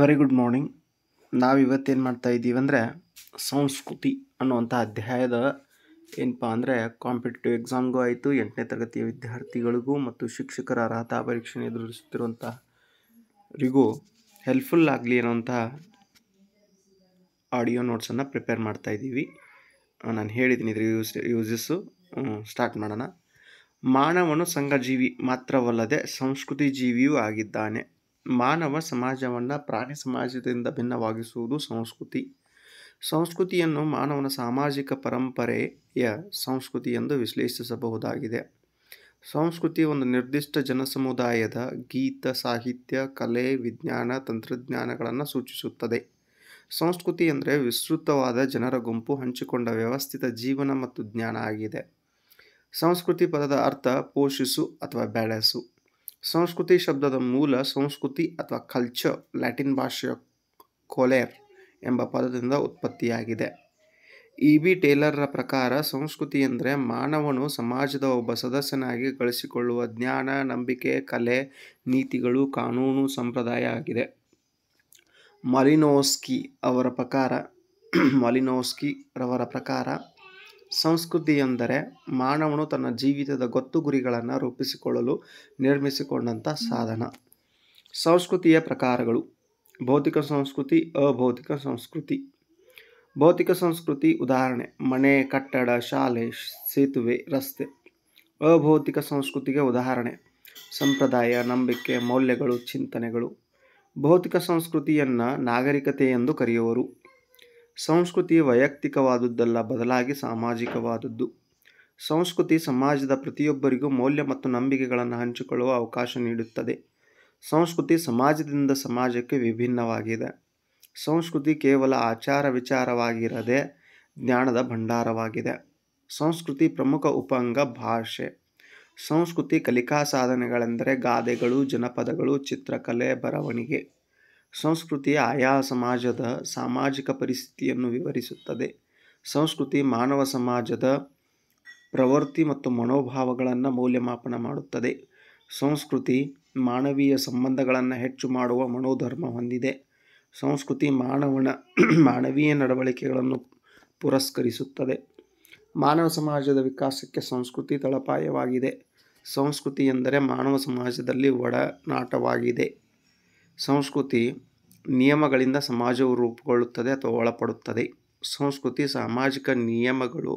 very good morning ನಾವು ಇವತ್ತೇನು ಮಾಡ್ತಾ ಇದ್ದೀವಿ ಅಂದರೆ ಸಂಸ್ಕೃತಿ ಅನ್ನುವಂಥ ಅಧ್ಯಾಯದ ಏನಪ್ಪ ಅಂದರೆ ಕಾಂಪಿಟೇಟಿವ್ ಎಕ್ಸಾಮ್ಗೂ ಆಯಿತು ಎಂಟನೇ ತರಗತಿಯ ವಿದ್ಯಾರ್ಥಿಗಳಿಗೂ ಮತ್ತು ಶಿಕ್ಷಕರ ಅರ್ಹತಾ ಪರೀಕ್ಷೆ ಎದುರಿಸುತ್ತಿರುವಂಥರಿಗೂ ಹೆಲ್ಪ್ಫುಲ್ ಆಗಲಿ ಅನ್ನೋಂಥ ಆಡಿಯೋ ನೋಟ್ಸನ್ನು ಪ್ರಿಪೇರ್ ಮಾಡ್ತಾ ಇದ್ದೀವಿ ನಾನು ಹೇಳಿದ್ದೀನಿ ಇದ್ರ ಯೂಸ್ ಯೂಸಸ್ಸು ಸ್ಟಾರ್ಟ್ ಮಾಡೋಣ ಮಾನವನು ಸಂಘಜೀವಿ ಮಾತ್ರವಲ್ಲದೆ ಸಂಸ್ಕೃತಿ ಜೀವಿಯೂ ಆಗಿದ್ದಾನೆ ಮಾನವ ಸಮಾಜವನ್ನು ಪ್ರಾಣಿ ಸಮಾಜದಿಂದ ಭಿನ್ನವಾಗಿಸುವುದು ಸಂಸ್ಕೃತಿ ಸಂಸ್ಕೃತಿಯನ್ನು ಮಾನವನ ಸಾಮಾಜಿಕ ಪರಂಪರೆಯ ಸಂಸ್ಕೃತಿ ಎಂದು ವಿಶ್ಲೇಷಿಸಬಹುದಾಗಿದೆ ಸಂಸ್ಕೃತಿ ಒಂದು ನಿರ್ದಿಷ್ಟ ಜನಸಮುದಾಯದ ಗೀತ ಸಾಹಿತ್ಯ ಕಲೆ ವಿಜ್ಞಾನ ತಂತ್ರಜ್ಞಾನಗಳನ್ನು ಸೂಚಿಸುತ್ತದೆ ಸಂಸ್ಕೃತಿ ಅಂದರೆ ವಿಸ್ತೃತವಾದ ಜನರ ಗುಂಪು ಹಂಚಿಕೊಂಡ ವ್ಯವಸ್ಥಿತ ಜೀವನ ಮತ್ತು ಜ್ಞಾನ ಆಗಿದೆ ಸಂಸ್ಕೃತಿ ಪದದ ಅರ್ಥ ಪೋಷಿಸು ಅಥವಾ ಬೆಳೆಸು ಸಂಸ್ಕೃತಿ ಶಬ್ದದ ಮೂಲ ಸಂಸ್ಕೃತಿ ಅಥವಾ ಕಲ್ಚರ್ ಲ್ಯಾಟಿನ್ ಭಾಷೆಯ ಕೊಲೆರ್ ಎಂಬ ಪದದಿಂದ ಉತ್ಪತ್ತಿಯಾಗಿದೆ ಇ ಬಿ ಟೇಲರ್ರ ಪ್ರಕಾರ ಸಂಸ್ಕೃತಿ ಎಂದರೆ ಮಾನವನು ಸಮಾಜದ ಒಬ್ಬ ಸದಸ್ಯನಾಗಿ ಗಳಿಸಿಕೊಳ್ಳುವ ಜ್ಞಾನ ನಂಬಿಕೆ ಕಲೆ ನೀತಿಗಳು ಕಾನೂನು ಸಂಪ್ರದಾಯ ಆಗಿದೆ ಮಲಿನೋಸ್ಕಿ ಅವರ ಪ್ರಕಾರ ಮಲಿನೋಸ್ಕಿ ರವರ ಪ್ರಕಾರ ಸಂಸ್ಕೃತಿ ಎಂದರೆ ಮಾನವನು ತನ್ನ ಜೀವಿತದ ಗೊತ್ತು ಗುರಿಗಳನ್ನು ರೂಪಿಸಿಕೊಳ್ಳಲು ನಿರ್ಮಿಸಿಕೊಂಡಂಥ ಸಾಧನ ಸಂಸ್ಕೃತಿಯ ಪ್ರಕಾರಗಳು ಭೌತಿಕ ಸಂಸ್ಕೃತಿ ಅಭೌತಿಕ ಸಂಸ್ಕೃತಿ ಭೌತಿಕ ಸಂಸ್ಕೃತಿ ಉದಾಹರಣೆ ಮನೆ ಕಟ್ಟಡ ಶಾಲೆ ಸೇತುವೆ ರಸ್ತೆ ಅಭೌತಿಕ ಸಂಸ್ಕೃತಿಗೆ ಉದಾಹರಣೆ ಸಂಪ್ರದಾಯ ನಂಬಿಕೆ ಮೌಲ್ಯಗಳು ಚಿಂತನೆಗಳು ಭೌತಿಕ ಸಂಸ್ಕೃತಿಯನ್ನು ನಾಗರಿಕತೆ ಎಂದು ಕರೆಯುವರು ಸಂಸ್ಕೃತಿ ವೈಯಕ್ತಿಕವಾದುದ್ದಲ್ಲ ಬದಲಾಗಿ ಸಾಮಾಜಿಕವಾದದ್ದು ಸಂಸ್ಕೃತಿ ಸಮಾಜದ ಪ್ರತಿಯೊಬ್ಬರಿಗೂ ಮೌಲ್ಯ ಮತ್ತು ನಂಬಿಕೆಗಳನ್ನು ಹಂಚಿಕೊಳ್ಳುವ ಅವಕಾಶ ನೀಡುತ್ತದೆ ಸಂಸ್ಕೃತಿ ಸಮಾಜದಿಂದ ಸಮಾಜಕ್ಕೆ ವಿಭಿನ್ನವಾಗಿದೆ ಸಂಸ್ಕೃತಿ ಕೇವಲ ಆಚಾರ ವಿಚಾರವಾಗಿರದೆ ಜ್ಞಾನದ ಭಂಡಾರವಾಗಿದೆ ಸಂಸ್ಕೃತಿ ಪ್ರಮುಖ ಉಪಂಗ ಭಾಷೆ ಸಂಸ್ಕೃತಿ ಕಲಿಕಾ ಸಾಧನೆಗಳೆಂದರೆ ಗಾದೆಗಳು ಜನಪದಗಳು ಚಿತ್ರಕಲೆ ಬರವಣಿಗೆ ಸಂಸ್ಕೃತಿ ಆಯಾ ಸಮಾಜದ ಸಾಮಾಜಿಕ ಪರಿಸ್ಥಿತಿಯನ್ನು ವಿವರಿಸುತ್ತದೆ ಸಂಸ್ಕೃತಿ ಮಾನವ ಸಮಾಜದ ಪ್ರವೃತ್ತಿ ಮತ್ತು ಮನೋಭಾವಗಳನ್ನು ಮೌಲ್ಯಮಾಪನ ಮಾಡುತ್ತದೆ ಸಂಸ್ಕೃತಿ ಮಾನವೀಯ ಸಂಬಂಧಗಳನ್ನು ಹೆಚ್ಚು ಮಾಡುವ ಮನೋಧರ್ಮ ಹೊಂದಿದೆ ಸಂಸ್ಕೃತಿ ಮಾನವನ ಮಾನವೀಯ ನಡವಳಿಕೆಗಳನ್ನು ಪುರಸ್ಕರಿಸುತ್ತದೆ ಮಾನವ ಸಮಾಜದ ವಿಕಾಸಕ್ಕೆ ಸಂಸ್ಕೃತಿ ತಳಪಾಯವಾಗಿದೆ ಸಂಸ್ಕೃತಿ ಎಂದರೆ ಮಾನವ ಸಮಾಜದಲ್ಲಿ ಒಡನಾಟವಾಗಿದೆ ಸಂಸ್ಕೃತಿ ನಿಯಮಗಳಿಂದ ಸಮಾಜವು ರೂಪುಗೊಳ್ಳುತ್ತದೆ ಅಥವಾ ಒಳಪಡುತ್ತದೆ ಸಂಸ್ಕೃತಿ ಸಾಮಾಜಿಕ ನಿಯಮಗಳು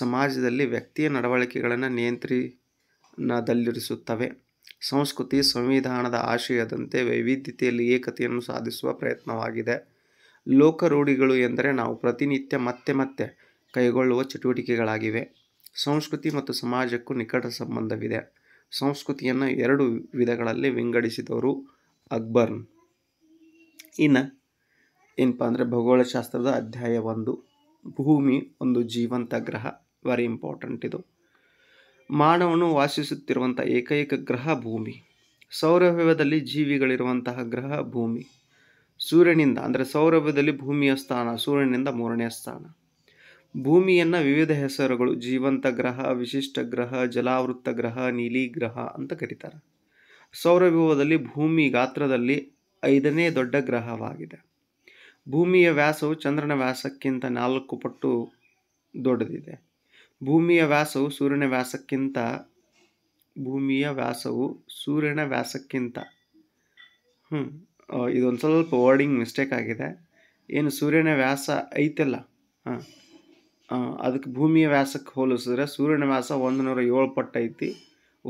ಸಮಾಜದಲ್ಲಿ ವ್ಯಕ್ತಿಯ ನಡವಳಿಕೆಗಳನ್ನು ನಿಯಂತ್ರಣದಲ್ಲಿರಿಸುತ್ತವೆ ಸಂಸ್ಕೃತಿ ಸಂವಿಧಾನದ ಆಶಯದಂತೆ ವೈವಿಧ್ಯತೆಯಲ್ಲಿ ಏಕತೆಯನ್ನು ಸಾಧಿಸುವ ಪ್ರಯತ್ನವಾಗಿದೆ ಲೋಕರೂಢಿಗಳು ಎಂದರೆ ನಾವು ಪ್ರತಿನಿತ್ಯ ಮತ್ತೆ ಮತ್ತೆ ಕೈಗೊಳ್ಳುವ ಚಟುವಟಿಕೆಗಳಾಗಿವೆ ಸಂಸ್ಕೃತಿ ಮತ್ತು ಸಮಾಜಕ್ಕೂ ನಿಕಟ ಸಂಬಂಧವಿದೆ ಸಂಸ್ಕೃತಿಯನ್ನು ಎರಡು ವಿಧಗಳಲ್ಲಿ ವಿಂಗಡಿಸಿದವರು ಅಕ್ಬರ್ನ್ ಇನ್ನು ಏನಪ್ಪ ಅಂದರೆ ಭೂಗೋಳಶಾಸ್ತ್ರದ ಅಧ್ಯಾಯ ಒಂದು ಭೂಮಿ ಒಂದು ಜೀವಂತ ಗ್ರಹ ವೆರಿ ಇಂಪಾರ್ಟೆಂಟ್ ಇದು ಮಾನವನು ವಾಸಿಸುತ್ತಿರುವಂಥ ಏಕೈಕ ಗ್ರಹ ಭೂಮಿ ಸೌರಭ್ಯದಲ್ಲಿ ಜೀವಿಗಳಿರುವಂತಹ ಗ್ರಹ ಭೂಮಿ ಸೂರ್ಯನಿಂದ ಅಂದರೆ ಸೌರವ್ಯದಲ್ಲಿ ಭೂಮಿಯ ಸ್ಥಾನ ಸೂರ್ಯನಿಂದ ಮೂರನೇ ಸ್ಥಾನ ಭೂಮಿಯನ್ನು ವಿವಿಧ ಹೆಸರುಗಳು ಜೀವಂತ ಗ್ರಹ ವಿಶಿಷ್ಟ ಗ್ರಹ ಜಲಾವೃತ್ತ ಗ್ರಹ ನೀಲಿ ಗ್ರಹ ಅಂತ ಕರೀತಾರೆ ಸೌರವ್ಯೂಹದಲ್ಲಿ ಭೂಮಿ ಗಾತ್ರದಲ್ಲಿ ಐದನೇ ದೊಡ್ಡ ಗ್ರಹವಾಗಿದೆ ಭೂಮಿಯ ವ್ಯಾಸವು ಚಂದ್ರನ ವ್ಯಾಸಕ್ಕಿಂತ ನಾಲ್ಕು ಪಟ್ಟು ದೊಡ್ಡದಿದೆ ಭೂಮಿಯ ವ್ಯಾಸವು ಸೂರ್ಯನ ವ್ಯಾಸಕ್ಕಿಂತ ಭೂಮಿಯ ವ್ಯಾಸವು ಸೂರ್ಯನ ವ್ಯಾಸಕ್ಕಿಂತ ಹ್ಞೂ ಇದೊಂದು ಸ್ವಲ್ಪ ವರ್ಡಿಂಗ್ ಮಿಸ್ಟೇಕ್ ಆಗಿದೆ ಏನು ಸೂರ್ಯನ ವ್ಯಾಸ ಐತಲ್ಲ ಹಾಂ ಅದಕ್ಕೆ ಭೂಮಿಯ ವ್ಯಾಸಕ್ಕೆ ಹೋಲಿಸಿದ್ರೆ ಸೂರ್ಯನ ವ್ಯಾಸ ಒಂದು ನೂರ ಏಳು ಪಟ್ಟು ಐತಿ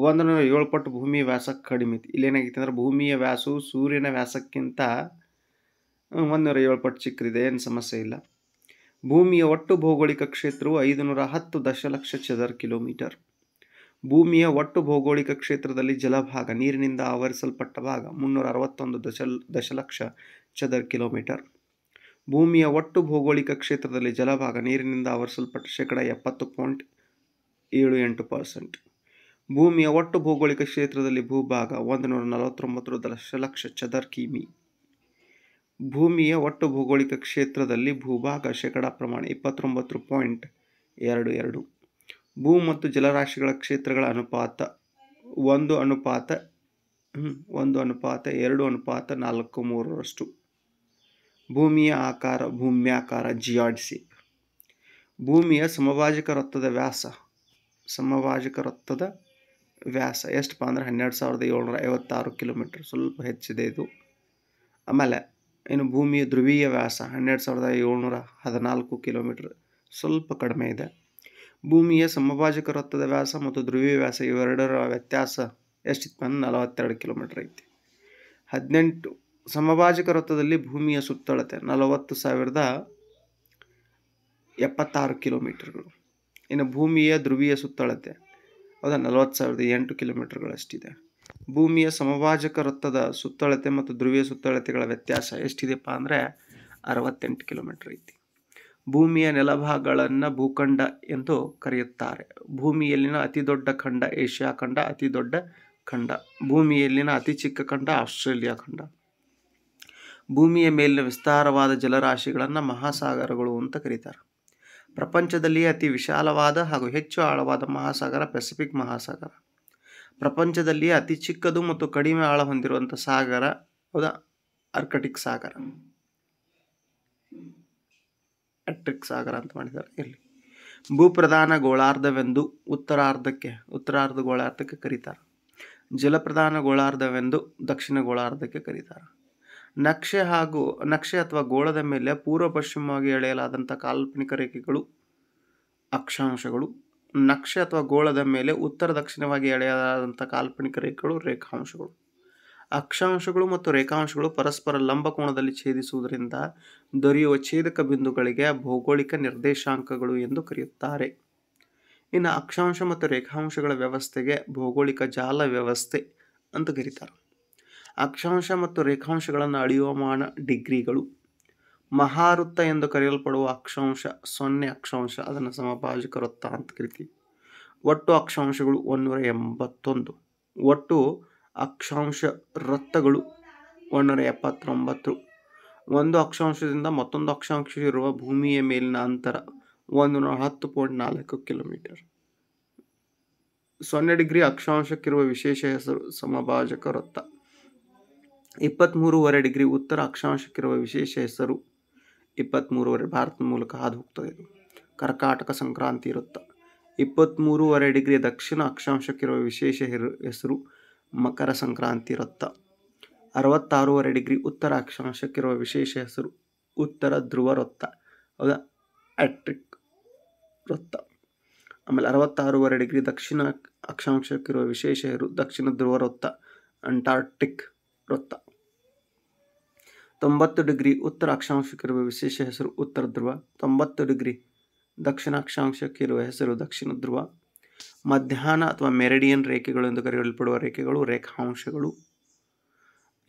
ಒಂದನ್ನು ಏಳು ಪಟ್ಟು ಭೂಮಿಯ ವ್ಯಾಸ ಕಡಿಮೆ ಇಲ್ಲೇನಾಗಿತ್ತು ಇಲ್ಲೇನಾಗೈತಿ ಅಂದ್ರೆ ಭೂಮಿಯ ವ್ಯಾಸವು ಸೂರ್ಯನ ವ್ಯಾಸಕ್ಕಿಂತ ಒಂದೂರ ಏಳು ಪಟ್ಟು ಚಿಕ್ಕದಿದೆ ಏನು ಸಮಸ್ಯೆ ಇಲ್ಲ ಭೂಮಿಯ ಒಟ್ಟು ಭೌಗೋಳಿಕ ಕ್ಷೇತ್ರವು ಐದುನೂರ ಹತ್ತು ದಶಲಕ್ಷ ಚದರ್ ಕಿಲೋಮೀಟರ್ ಭೂಮಿಯ ಒಟ್ಟು ಭೌಗೋಳಿಕ ಕ್ಷೇತ್ರದಲ್ಲಿ ಜಲಭಾಗ ನೀರಿನಿಂದ ಆವರಿಸಲ್ಪಟ್ಟ ಭಾಗ ಮುನ್ನೂರ ಅರವತ್ತೊಂದು ದಶ ದಶಲಕ್ಷ ಚದರ್ ಕಿಲೋಮೀಟರ್ ಭೂಮಿಯ ಒಟ್ಟು ಭೌಗೋಳಿಕ ಕ್ಷೇತ್ರದಲ್ಲಿ ಜಲಭಾಗ ನೀರಿನಿಂದ ಆವರಿಸಲ್ಪಟ್ಟ ಶೇಕಡ ಎಪ್ಪತ್ತು ಪಾಯಿಂಟ್ ಏಳು ಎಂಟು ಪರ್ಸೆಂಟ್ ಭೂಮಿಯ ಒಟ್ಟು ಭೌಗೋಳಿಕ ಕ್ಷೇತ್ರದಲ್ಲಿ ಭೂಭಾಗ ಒಂದು ನೂರ ನಲವತ್ತೊಂಬತ್ತು ದಶಲಕ್ಷ ಚದರ್ ಕಿಮಿ ಭೂಮಿಯ ಒಟ್ಟು ಭೌಗೋಳಿಕ ಕ್ಷೇತ್ರದಲ್ಲಿ ಭೂಭಾಗ ಶೇಕಡಾ ಪ್ರಮಾಣ ಇಪ್ಪತ್ತೊಂಬತ್ತು ಪಾಯಿಂಟ್ ಎರಡು ಎರಡು ಭೂ ಮತ್ತು ಜಲರಾಶಿಗಳ ಕ್ಷೇತ್ರಗಳ ಅನುಪಾತ ಒಂದು ಅನುಪಾತ ಒಂದು ಅನುಪಾತ ಎರಡು ಅನುಪಾತ ನಾಲ್ಕು ಮೂರರಷ್ಟು ಭೂಮಿಯ ಆಕಾರ ಭೂಮ್ಯಾಕಾರ ಜಿಯಾಡ್ಸಿಪ್ ಭೂಮಿಯ ಸಮಭಾಜಕ ವೃತ್ತದ ವ್ಯಾಸ ಸಮಭಾಜಕ ವೃತ್ತದ ವ್ಯಾಸ ಎಷ್ಟಪ್ಪ ಅಂದರೆ ಹನ್ನೆರಡು ಸಾವಿರದ ಏಳ್ನೂರ ಐವತ್ತಾರು ಕಿಲೋಮೀಟ್ರ್ ಸ್ವಲ್ಪ ಹೆಚ್ಚಿದೆ ಇದು ಆಮೇಲೆ ಇನ್ನು ಭೂಮಿಯ ಧ್ರುವೀಯ ವ್ಯಾಸ ಹನ್ನೆರಡು ಸಾವಿರದ ಏಳ್ನೂರ ಹದಿನಾಲ್ಕು ಕಿಲೋಮೀಟ್ರ್ ಸ್ವಲ್ಪ ಕಡಿಮೆ ಇದೆ ಭೂಮಿಯ ಸಮಭಾಜಕ ವೃತ್ತದ ವ್ಯಾಸ ಮತ್ತು ಧ್ರುವೀಯ ವ್ಯಾಸ ಇವೆರಡರ ವ್ಯತ್ಯಾಸ ಎಷ್ಟಿತ್ತು ಅಂದರೆ ನಲವತ್ತೆರಡು ಕಿಲೋಮೀಟ್ರ್ ಐತಿ ಹದಿನೆಂಟು ಸಮಭಾಜಕ ವೃತ್ತದಲ್ಲಿ ಭೂಮಿಯ ಸುತ್ತಳತೆ ನಲವತ್ತು ಸಾವಿರದ ಎಪ್ಪತ್ತಾರು ಕಿಲೋಮೀಟರ್ಗಳು ಇನ್ನು ಭೂಮಿಯ ಧ್ರುವೀಯ ಸುತ್ತಳತೆ ಅದು ನಲವತ್ತು ಸಾವಿರದ ಎಂಟು ಕಿಲೋಮೀಟರ್ಗಳಷ್ಟಿದೆ ಭೂಮಿಯ ಸಮಭಾಜಕ ವೃತ್ತದ ಸುತ್ತಳತೆ ಮತ್ತು ಧ್ರುವೀಯ ಸುತ್ತಳತೆಗಳ ವ್ಯತ್ಯಾಸ ಎಷ್ಟಿದೆಪ್ಪ ಅಂದರೆ ಅರವತ್ತೆಂಟು ಕಿಲೋಮೀಟರ್ ಐತಿ ಭೂಮಿಯ ನೆಲಭಾಗಗಳನ್ನು ಭೂಖಂಡ ಎಂದು ಕರೆಯುತ್ತಾರೆ ಭೂಮಿಯಲ್ಲಿನ ಅತಿ ದೊಡ್ಡ ಖಂಡ ಏಷ್ಯಾ ಖಂಡ ಅತಿ ದೊಡ್ಡ ಖಂಡ ಭೂಮಿಯಲ್ಲಿನ ಅತಿ ಚಿಕ್ಕ ಖಂಡ ಆಸ್ಟ್ರೇಲಿಯಾ ಖಂಡ ಭೂಮಿಯ ಮೇಲಿನ ವಿಸ್ತಾರವಾದ ಜಲರಾಶಿಗಳನ್ನು ಮಹಾಸಾಗರಗಳು ಅಂತ ಕರೀತಾರೆ ಪ್ರಪಂಚದಲ್ಲಿ ಅತಿ ವಿಶಾಲವಾದ ಹಾಗೂ ಹೆಚ್ಚು ಆಳವಾದ ಮಹಾಸಾಗರ ಪೆಸಿಫಿಕ್ ಮಹಾಸಾಗರ ಪ್ರಪಂಚದಲ್ಲಿ ಅತಿ ಚಿಕ್ಕದು ಮತ್ತು ಕಡಿಮೆ ಆಳ ಹೊಂದಿರುವಂಥ ಸಾಗರ ಹೌದಾ ಆರ್ಕಟಿಕ್ ಸಾಗರ ಅಟ್ರಿಕ್ ಸಾಗರ ಅಂತ ಮಾಡಿದ್ದಾರೆ ಇಲ್ಲಿ ಭೂಪ್ರಧಾನ ಗೋಳಾರ್ಧವೆಂದು ಉತ್ತರಾರ್ಧಕ್ಕೆ ಉತ್ತರಾರ್ಧ ಗೋಳಾರ್ಧಕ್ಕೆ ಕರೀತಾರೆ ಜಲಪ್ರಧಾನ ಗೋಳಾರ್ಧವೆಂದು ದಕ್ಷಿಣ ಗೋಳಾರ್ಧಕ್ಕೆ ಕರೀತಾರೆ ನಕ್ಷೆ ಹಾಗೂ ನಕ್ಷೆ ಅಥವಾ ಗೋಳದ ಮೇಲೆ ಪೂರ್ವ ಪಶ್ಚಿಮವಾಗಿ ಎಳೆಯಲಾದಂಥ ಕಾಲ್ಪನಿಕ ರೇಖೆಗಳು ಅಕ್ಷಾಂಶಗಳು ನಕ್ಷೆ ಅಥವಾ ಗೋಳದ ಮೇಲೆ ಉತ್ತರ ದಕ್ಷಿಣವಾಗಿ ಎಳೆಯಲಾದಂಥ ಕಾಲ್ಪನಿಕ ರೇಖೆಗಳು ರೇಖಾಂಶಗಳು ಅಕ್ಷಾಂಶಗಳು ಮತ್ತು ರೇಖಾಂಶಗಳು ಪರಸ್ಪರ ಲಂಬಕೋಣದಲ್ಲಿ ಛೇದಿಸುವುದರಿಂದ ದೊರೆಯುವ ಛೇದಕ ಬಿಂದುಗಳಿಗೆ ಭೌಗೋಳಿಕ ನಿರ್ದೇಶಾಂಕಗಳು ಎಂದು ಕರೆಯುತ್ತಾರೆ ಇನ್ನು ಅಕ್ಷಾಂಶ ಮತ್ತು ರೇಖಾಂಶಗಳ ವ್ಯವಸ್ಥೆಗೆ ಭೌಗೋಳಿಕ ಜಾಲ ವ್ಯವಸ್ಥೆ ಅಂತ ಕರೀತಾರೆ ಅಕ್ಷಾಂಶ ಮತ್ತು ರೇಖಾಂಶಗಳನ್ನು ಮಾನ ಡಿಗ್ರಿಗಳು ಮಹಾವೃತ್ತ ಎಂದು ಕರೆಯಲ್ಪಡುವ ಅಕ್ಷಾಂಶ ಸೊನ್ನೆ ಅಕ್ಷಾಂಶ ಅದನ್ನು ಸಮಭಾಜಕ ವೃತ್ತ ಅಂತ ಕರಿತೀವಿ ಒಟ್ಟು ಅಕ್ಷಾಂಶಗಳು ಒಂದೂರ ಎಂಬತ್ತೊಂದು ಒಟ್ಟು ಅಕ್ಷಾಂಶ ವೃತ್ತಗಳು ಒಂದೂರ ಎಪ್ಪತ್ತೊಂಬತ್ತು ಒಂದು ಅಕ್ಷಾಂಶದಿಂದ ಮತ್ತೊಂದು ಅಕ್ಷಾಂಶ ಇರುವ ಭೂಮಿಯ ಮೇಲಿನ ಅಂತರ ಒಂದು ನೂರ ಹತ್ತು ಪಾಯಿಂಟ್ ನಾಲ್ಕು ಕಿಲೋಮೀಟರ್ ಸೊನ್ನೆ ಡಿಗ್ರಿ ಅಕ್ಷಾಂಶಕ್ಕಿರುವ ವಿಶೇಷ ಹೆಸರು ಸಮಭಾಜಕ ವೃತ್ತ ಇಪ್ಪತ್ತ್ಮೂರುವರೆ ಡಿಗ್ರಿ ಉತ್ತರ ಅಕ್ಷಾಂಶಕ್ಕಿರುವ ವಿಶೇಷ ಹೆಸರು ಇಪ್ಪತ್ತ್ಮೂರುವರೆ ಭಾರತದ ಮೂಲಕ ಹಾದು ಹೋಗ್ತದೆ ಇದು ಕರ್ಕಾಟಕ ಸಂಕ್ರಾಂತಿ ಇರುತ್ತೆ ಇಪ್ಪತ್ತ್ಮೂರುವರೆ ಡಿಗ್ರಿ ದಕ್ಷಿಣ ಅಕ್ಷಾಂಶಕ್ಕಿರುವ ವಿಶೇಷ ಹೆಸರು ಮಕರ ಸಂಕ್ರಾಂತಿ ಇರುತ್ತ ಅರವತ್ತಾರೂವರೆ ಡಿಗ್ರಿ ಉತ್ತರ ಅಕ್ಷಾಂಶಕ್ಕಿರುವ ವಿಶೇಷ ಹೆಸರು ಉತ್ತರ ಧ್ರುವ ವೃತ್ತ ಹೌದಾ ಆಟ್ರಿಕ್ ವೃತ್ತ ಆಮೇಲೆ ಅರವತ್ತಾರೂವರೆ ಡಿಗ್ರಿ ದಕ್ಷಿಣ ಅಕ್ಷಾಂಶಕ್ಕಿರುವ ವಿಶೇಷ ಹೆಸರು ದಕ್ಷಿಣ ಧ್ರುವ ವೃತ್ತ ಅಂಟಾರ್ಟಿಕ್ ವೃತ್ತ ತೊಂಬತ್ತು ಡಿಗ್ರಿ ಉತ್ತರ ಅಕ್ಷಾಂಶಕ್ಕಿರುವ ವಿಶೇಷ ಹೆಸರು ಉತ್ತರ ಧ್ರುವ ತೊಂಬತ್ತು ಡಿಗ್ರಿ ದಕ್ಷಿಣ ಅಕ್ಷಾಂಶಕ್ಕಿರುವ ಹೆಸರು ದಕ್ಷಿಣ ಧ್ರುವ ಮಧ್ಯಾಹ್ನ ಅಥವಾ ಮೆರಿಡಿಯನ್ ರೇಖೆಗಳು ಎಂದು ಕರೆಯಲ್ಪಡುವ ರೇಖೆಗಳು ರೇಖಾಂಶಗಳು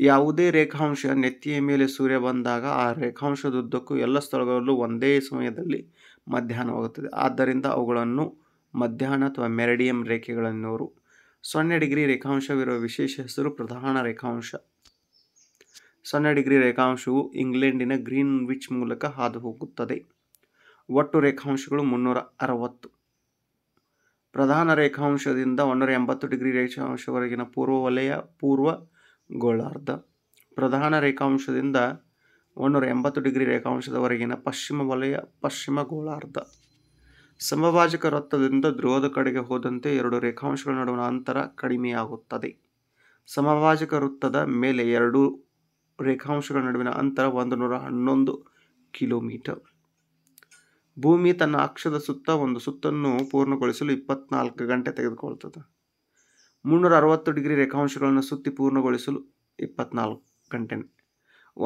ಯಾವುದೇ ರೇಖಾಂಶ ನೆತ್ತಿಯ ಮೇಲೆ ಸೂರ್ಯ ಬಂದಾಗ ಆ ರೇಖಾಂಶದುದ್ದಕ್ಕೂ ಎಲ್ಲ ಸ್ಥಳಗಳಲ್ಲೂ ಒಂದೇ ಸಮಯದಲ್ಲಿ ಮಧ್ಯಾಹ್ನವಾಗುತ್ತದೆ ಆದ್ದರಿಂದ ಅವುಗಳನ್ನು ಮಧ್ಯಾಹ್ನ ಅಥವಾ ಮೆರಡಿಯಂ ರೇಖೆಗಳನ್ನೋರು ಸೊನ್ನೆ ಡಿಗ್ರಿ ರೇಖಾಂಶವಿರುವ ವಿಶೇಷ ಹೆಸರು ಪ್ರಧಾನ ರೇಖಾಂಶ ಸೊನ್ನೆ ಡಿಗ್ರಿ ರೇಖಾಂಶವು ಇಂಗ್ಲೆಂಡಿನ ಗ್ರೀನ್ ವಿಚ್ ಮೂಲಕ ಹಾದು ಹೋಗುತ್ತದೆ ಒಟ್ಟು ರೇಖಾಂಶಗಳು ಮುನ್ನೂರ ಅರವತ್ತು ಪ್ರಧಾನ ರೇಖಾಂಶದಿಂದ ಒಂದೂರ ಎಂಬತ್ತು ಡಿಗ್ರಿ ರೇಖಾಂಶವರೆಗಿನ ಪೂರ್ವ ವಲಯ ಪೂರ್ವ ಗೋಳಾರ್ಧ ಪ್ರಧಾನ ರೇಖಾಂಶದಿಂದ ಒಂದೂರ ಎಂಬತ್ತು ಡಿಗ್ರಿ ರೇಖಾಂಶದವರೆಗಿನ ಪಶ್ಚಿಮ ವಲಯ ಪಶ್ಚಿಮ ಗೋಳಾರ್ಧ ಸಮಭಾಜಕ ವೃತ್ತದಿಂದ ಧ್ರುವದ ಕಡೆಗೆ ಹೋದಂತೆ ಎರಡು ರೇಖಾಂಶಗಳ ನಡುವಿನ ಅಂತರ ಕಡಿಮೆಯಾಗುತ್ತದೆ ಸಮಭಾಜಕ ವೃತ್ತದ ಮೇಲೆ ಎರಡು ರೇಖಾಂಶಗಳ ನಡುವಿನ ಅಂತರ ಒಂದು ನೂರ ಹನ್ನೊಂದು ಕಿಲೋಮೀಟರ್ ಭೂಮಿ ತನ್ನ ಅಕ್ಷದ ಸುತ್ತ ಒಂದು ಸುತ್ತನ್ನು ಪೂರ್ಣಗೊಳಿಸಲು ಇಪ್ಪತ್ನಾಲ್ಕು ಗಂಟೆ ತೆಗೆದುಕೊಳ್ತದೆ ಮುನ್ನೂರ ಅರವತ್ತು ಡಿಗ್ರಿ ರೇಖಾಂಶಗಳನ್ನು ಸುತ್ತಿ ಪೂರ್ಣಗೊಳಿಸಲು ಇಪ್ಪತ್ನಾಲ್ಕು ಗಂಟೆ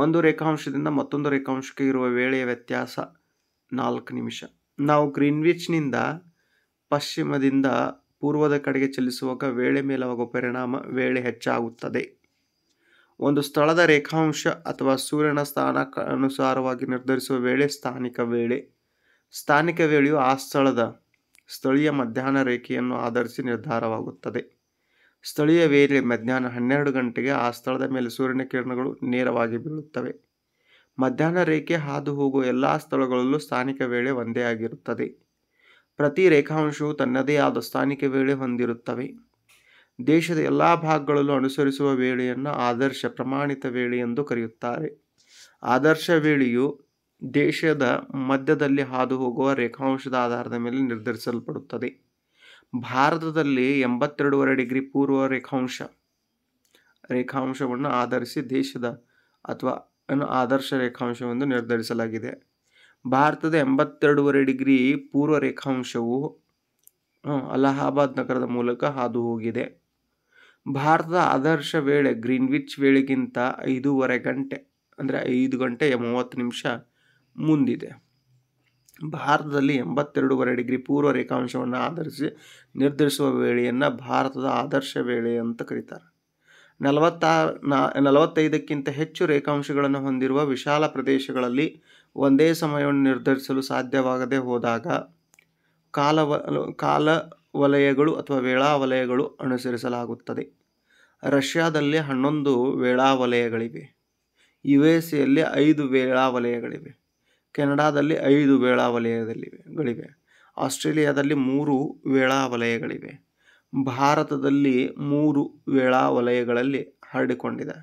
ಒಂದು ರೇಖಾಂಶದಿಂದ ಮತ್ತೊಂದು ರೇಖಾಂಶಕ್ಕೆ ಇರುವ ವೇಳೆಯ ವ್ಯತ್ಯಾಸ ನಾಲ್ಕು ನಿಮಿಷ ನಾವು ಗ್ರೀನ್ವಿಚ್ನಿಂದ ಪಶ್ಚಿಮದಿಂದ ಪೂರ್ವದ ಕಡೆಗೆ ಚಲಿಸುವಾಗ ವೇಳೆ ಮೇಲಾಗುವ ಪರಿಣಾಮ ವೇಳೆ ಹೆಚ್ಚಾಗುತ್ತದೆ ಒಂದು ಸ್ಥಳದ ರೇಖಾಂಶ ಅಥವಾ ಸೂರ್ಯನ ಸ್ಥಾನ ಅನುಸಾರವಾಗಿ ನಿರ್ಧರಿಸುವ ವೇಳೆ ಸ್ಥಾನಿಕ ವೇಳೆ ಸ್ಥಾನಿಕ ವೇಳೆಯು ಆ ಸ್ಥಳದ ಸ್ಥಳೀಯ ಮಧ್ಯಾಹ್ನ ರೇಖೆಯನ್ನು ಆಧರಿಸಿ ನಿರ್ಧಾರವಾಗುತ್ತದೆ ಸ್ಥಳೀಯ ವೇಳೆ ಮಧ್ಯಾಹ್ನ ಹನ್ನೆರಡು ಗಂಟೆಗೆ ಆ ಸ್ಥಳದ ಮೇಲೆ ಸೂರ್ಯನ ಕಿರಣಗಳು ನೇರವಾಗಿ ಬೀಳುತ್ತವೆ ಮಧ್ಯಾಹ್ನ ರೇಖೆ ಹಾದು ಹೋಗುವ ಎಲ್ಲ ಸ್ಥಳಗಳಲ್ಲೂ ಸ್ಥಾನಿಕ ವೇಳೆ ಒಂದೇ ಆಗಿರುತ್ತದೆ ಪ್ರತಿ ರೇಖಾಂಶವು ತನ್ನದೇ ಆದ ಸ್ಥಾನಿಕ ವೇಳೆ ಹೊಂದಿರುತ್ತವೆ ದೇಶದ ಎಲ್ಲ ಭಾಗಗಳಲ್ಲೂ ಅನುಸರಿಸುವ ವೇಳೆಯನ್ನು ಆದರ್ಶ ಪ್ರಮಾಣಿತ ವೇಳೆ ಎಂದು ಕರೆಯುತ್ತಾರೆ ಆದರ್ಶ ವೇಳೆಯು ದೇಶದ ಮಧ್ಯದಲ್ಲಿ ಹಾದು ಹೋಗುವ ರೇಖಾಂಶದ ಆಧಾರದ ಮೇಲೆ ನಿರ್ಧರಿಸಲ್ಪಡುತ್ತದೆ ಭಾರತದಲ್ಲಿ ಎಂಬತ್ತೆರಡೂವರೆ ಡಿಗ್ರಿ ಪೂರ್ವ ರೇಖಾಂಶ ರೇಖಾಂಶವನ್ನು ಆಧರಿಸಿ ದೇಶದ ಅಥವಾ ಅನ್ನು ಆದರ್ಶ ರೇಖಾಂಶವೆಂದು ನಿರ್ಧರಿಸಲಾಗಿದೆ ಭಾರತದ ಎಂಬತ್ತೆರಡೂವರೆ ಡಿಗ್ರಿ ಪೂರ್ವ ರೇಖಾಂಶವು ಅಲಹಾಬಾದ್ ನಗರದ ಮೂಲಕ ಹಾದು ಹೋಗಿದೆ ಭಾರತದ ಆದರ್ಶ ವೇಳೆ ಗ್ರೀನ್ವಿಚ್ ವೇಳೆಗಿಂತ ಐದೂವರೆ ಗಂಟೆ ಅಂದರೆ ಐದು ಗಂಟೆ ಮೂವತ್ತು ನಿಮಿಷ ಮುಂದಿದೆ ಭಾರತದಲ್ಲಿ ಎಂಬತ್ತೆರಡೂವರೆ ಡಿಗ್ರಿ ಪೂರ್ವ ರೇಖಾಂಶವನ್ನು ಆಧರಿಸಿ ನಿರ್ಧರಿಸುವ ವೇಳೆಯನ್ನು ಭಾರತದ ಆದರ್ಶ ವೇಳೆ ಅಂತ ಕರೀತಾರೆ ನಲವತ್ತಾರು ನಲವತ್ತೈದಕ್ಕಿಂತ ಹೆಚ್ಚು ರೇಖಾಂಶಗಳನ್ನು ಹೊಂದಿರುವ ವಿಶಾಲ ಪ್ರದೇಶಗಳಲ್ಲಿ ಒಂದೇ ಸಮಯವನ್ನು ನಿರ್ಧರಿಸಲು ಸಾಧ್ಯವಾಗದೇ ಹೋದಾಗ ಕಾಲವ ಕಾಲ ವಲಯಗಳು ಅಥವಾ ವೇಳಾ ವಲಯಗಳು ಅನುಸರಿಸಲಾಗುತ್ತದೆ ರಷ್ಯಾದಲ್ಲಿ ಹನ್ನೊಂದು ವೇಳಾ ವಲಯಗಳಿವೆ ಯು ಎಸ್ ಎಲ್ಲಿ ಐದು ವೇಳಾ ವಲಯಗಳಿವೆ ಕೆನಡಾದಲ್ಲಿ ಐದು ವೇಳಾ ಆಸ್ಟ್ರೇಲಿಯಾದಲ್ಲಿ ಮೂರು ವೇಳಾ ವಲಯಗಳಿವೆ ಭಾರತದಲ್ಲಿ ಮೂರು ವೇಳಾ ವಲಯಗಳಲ್ಲಿ ಹರಡಿಕೊಂಡಿದೆ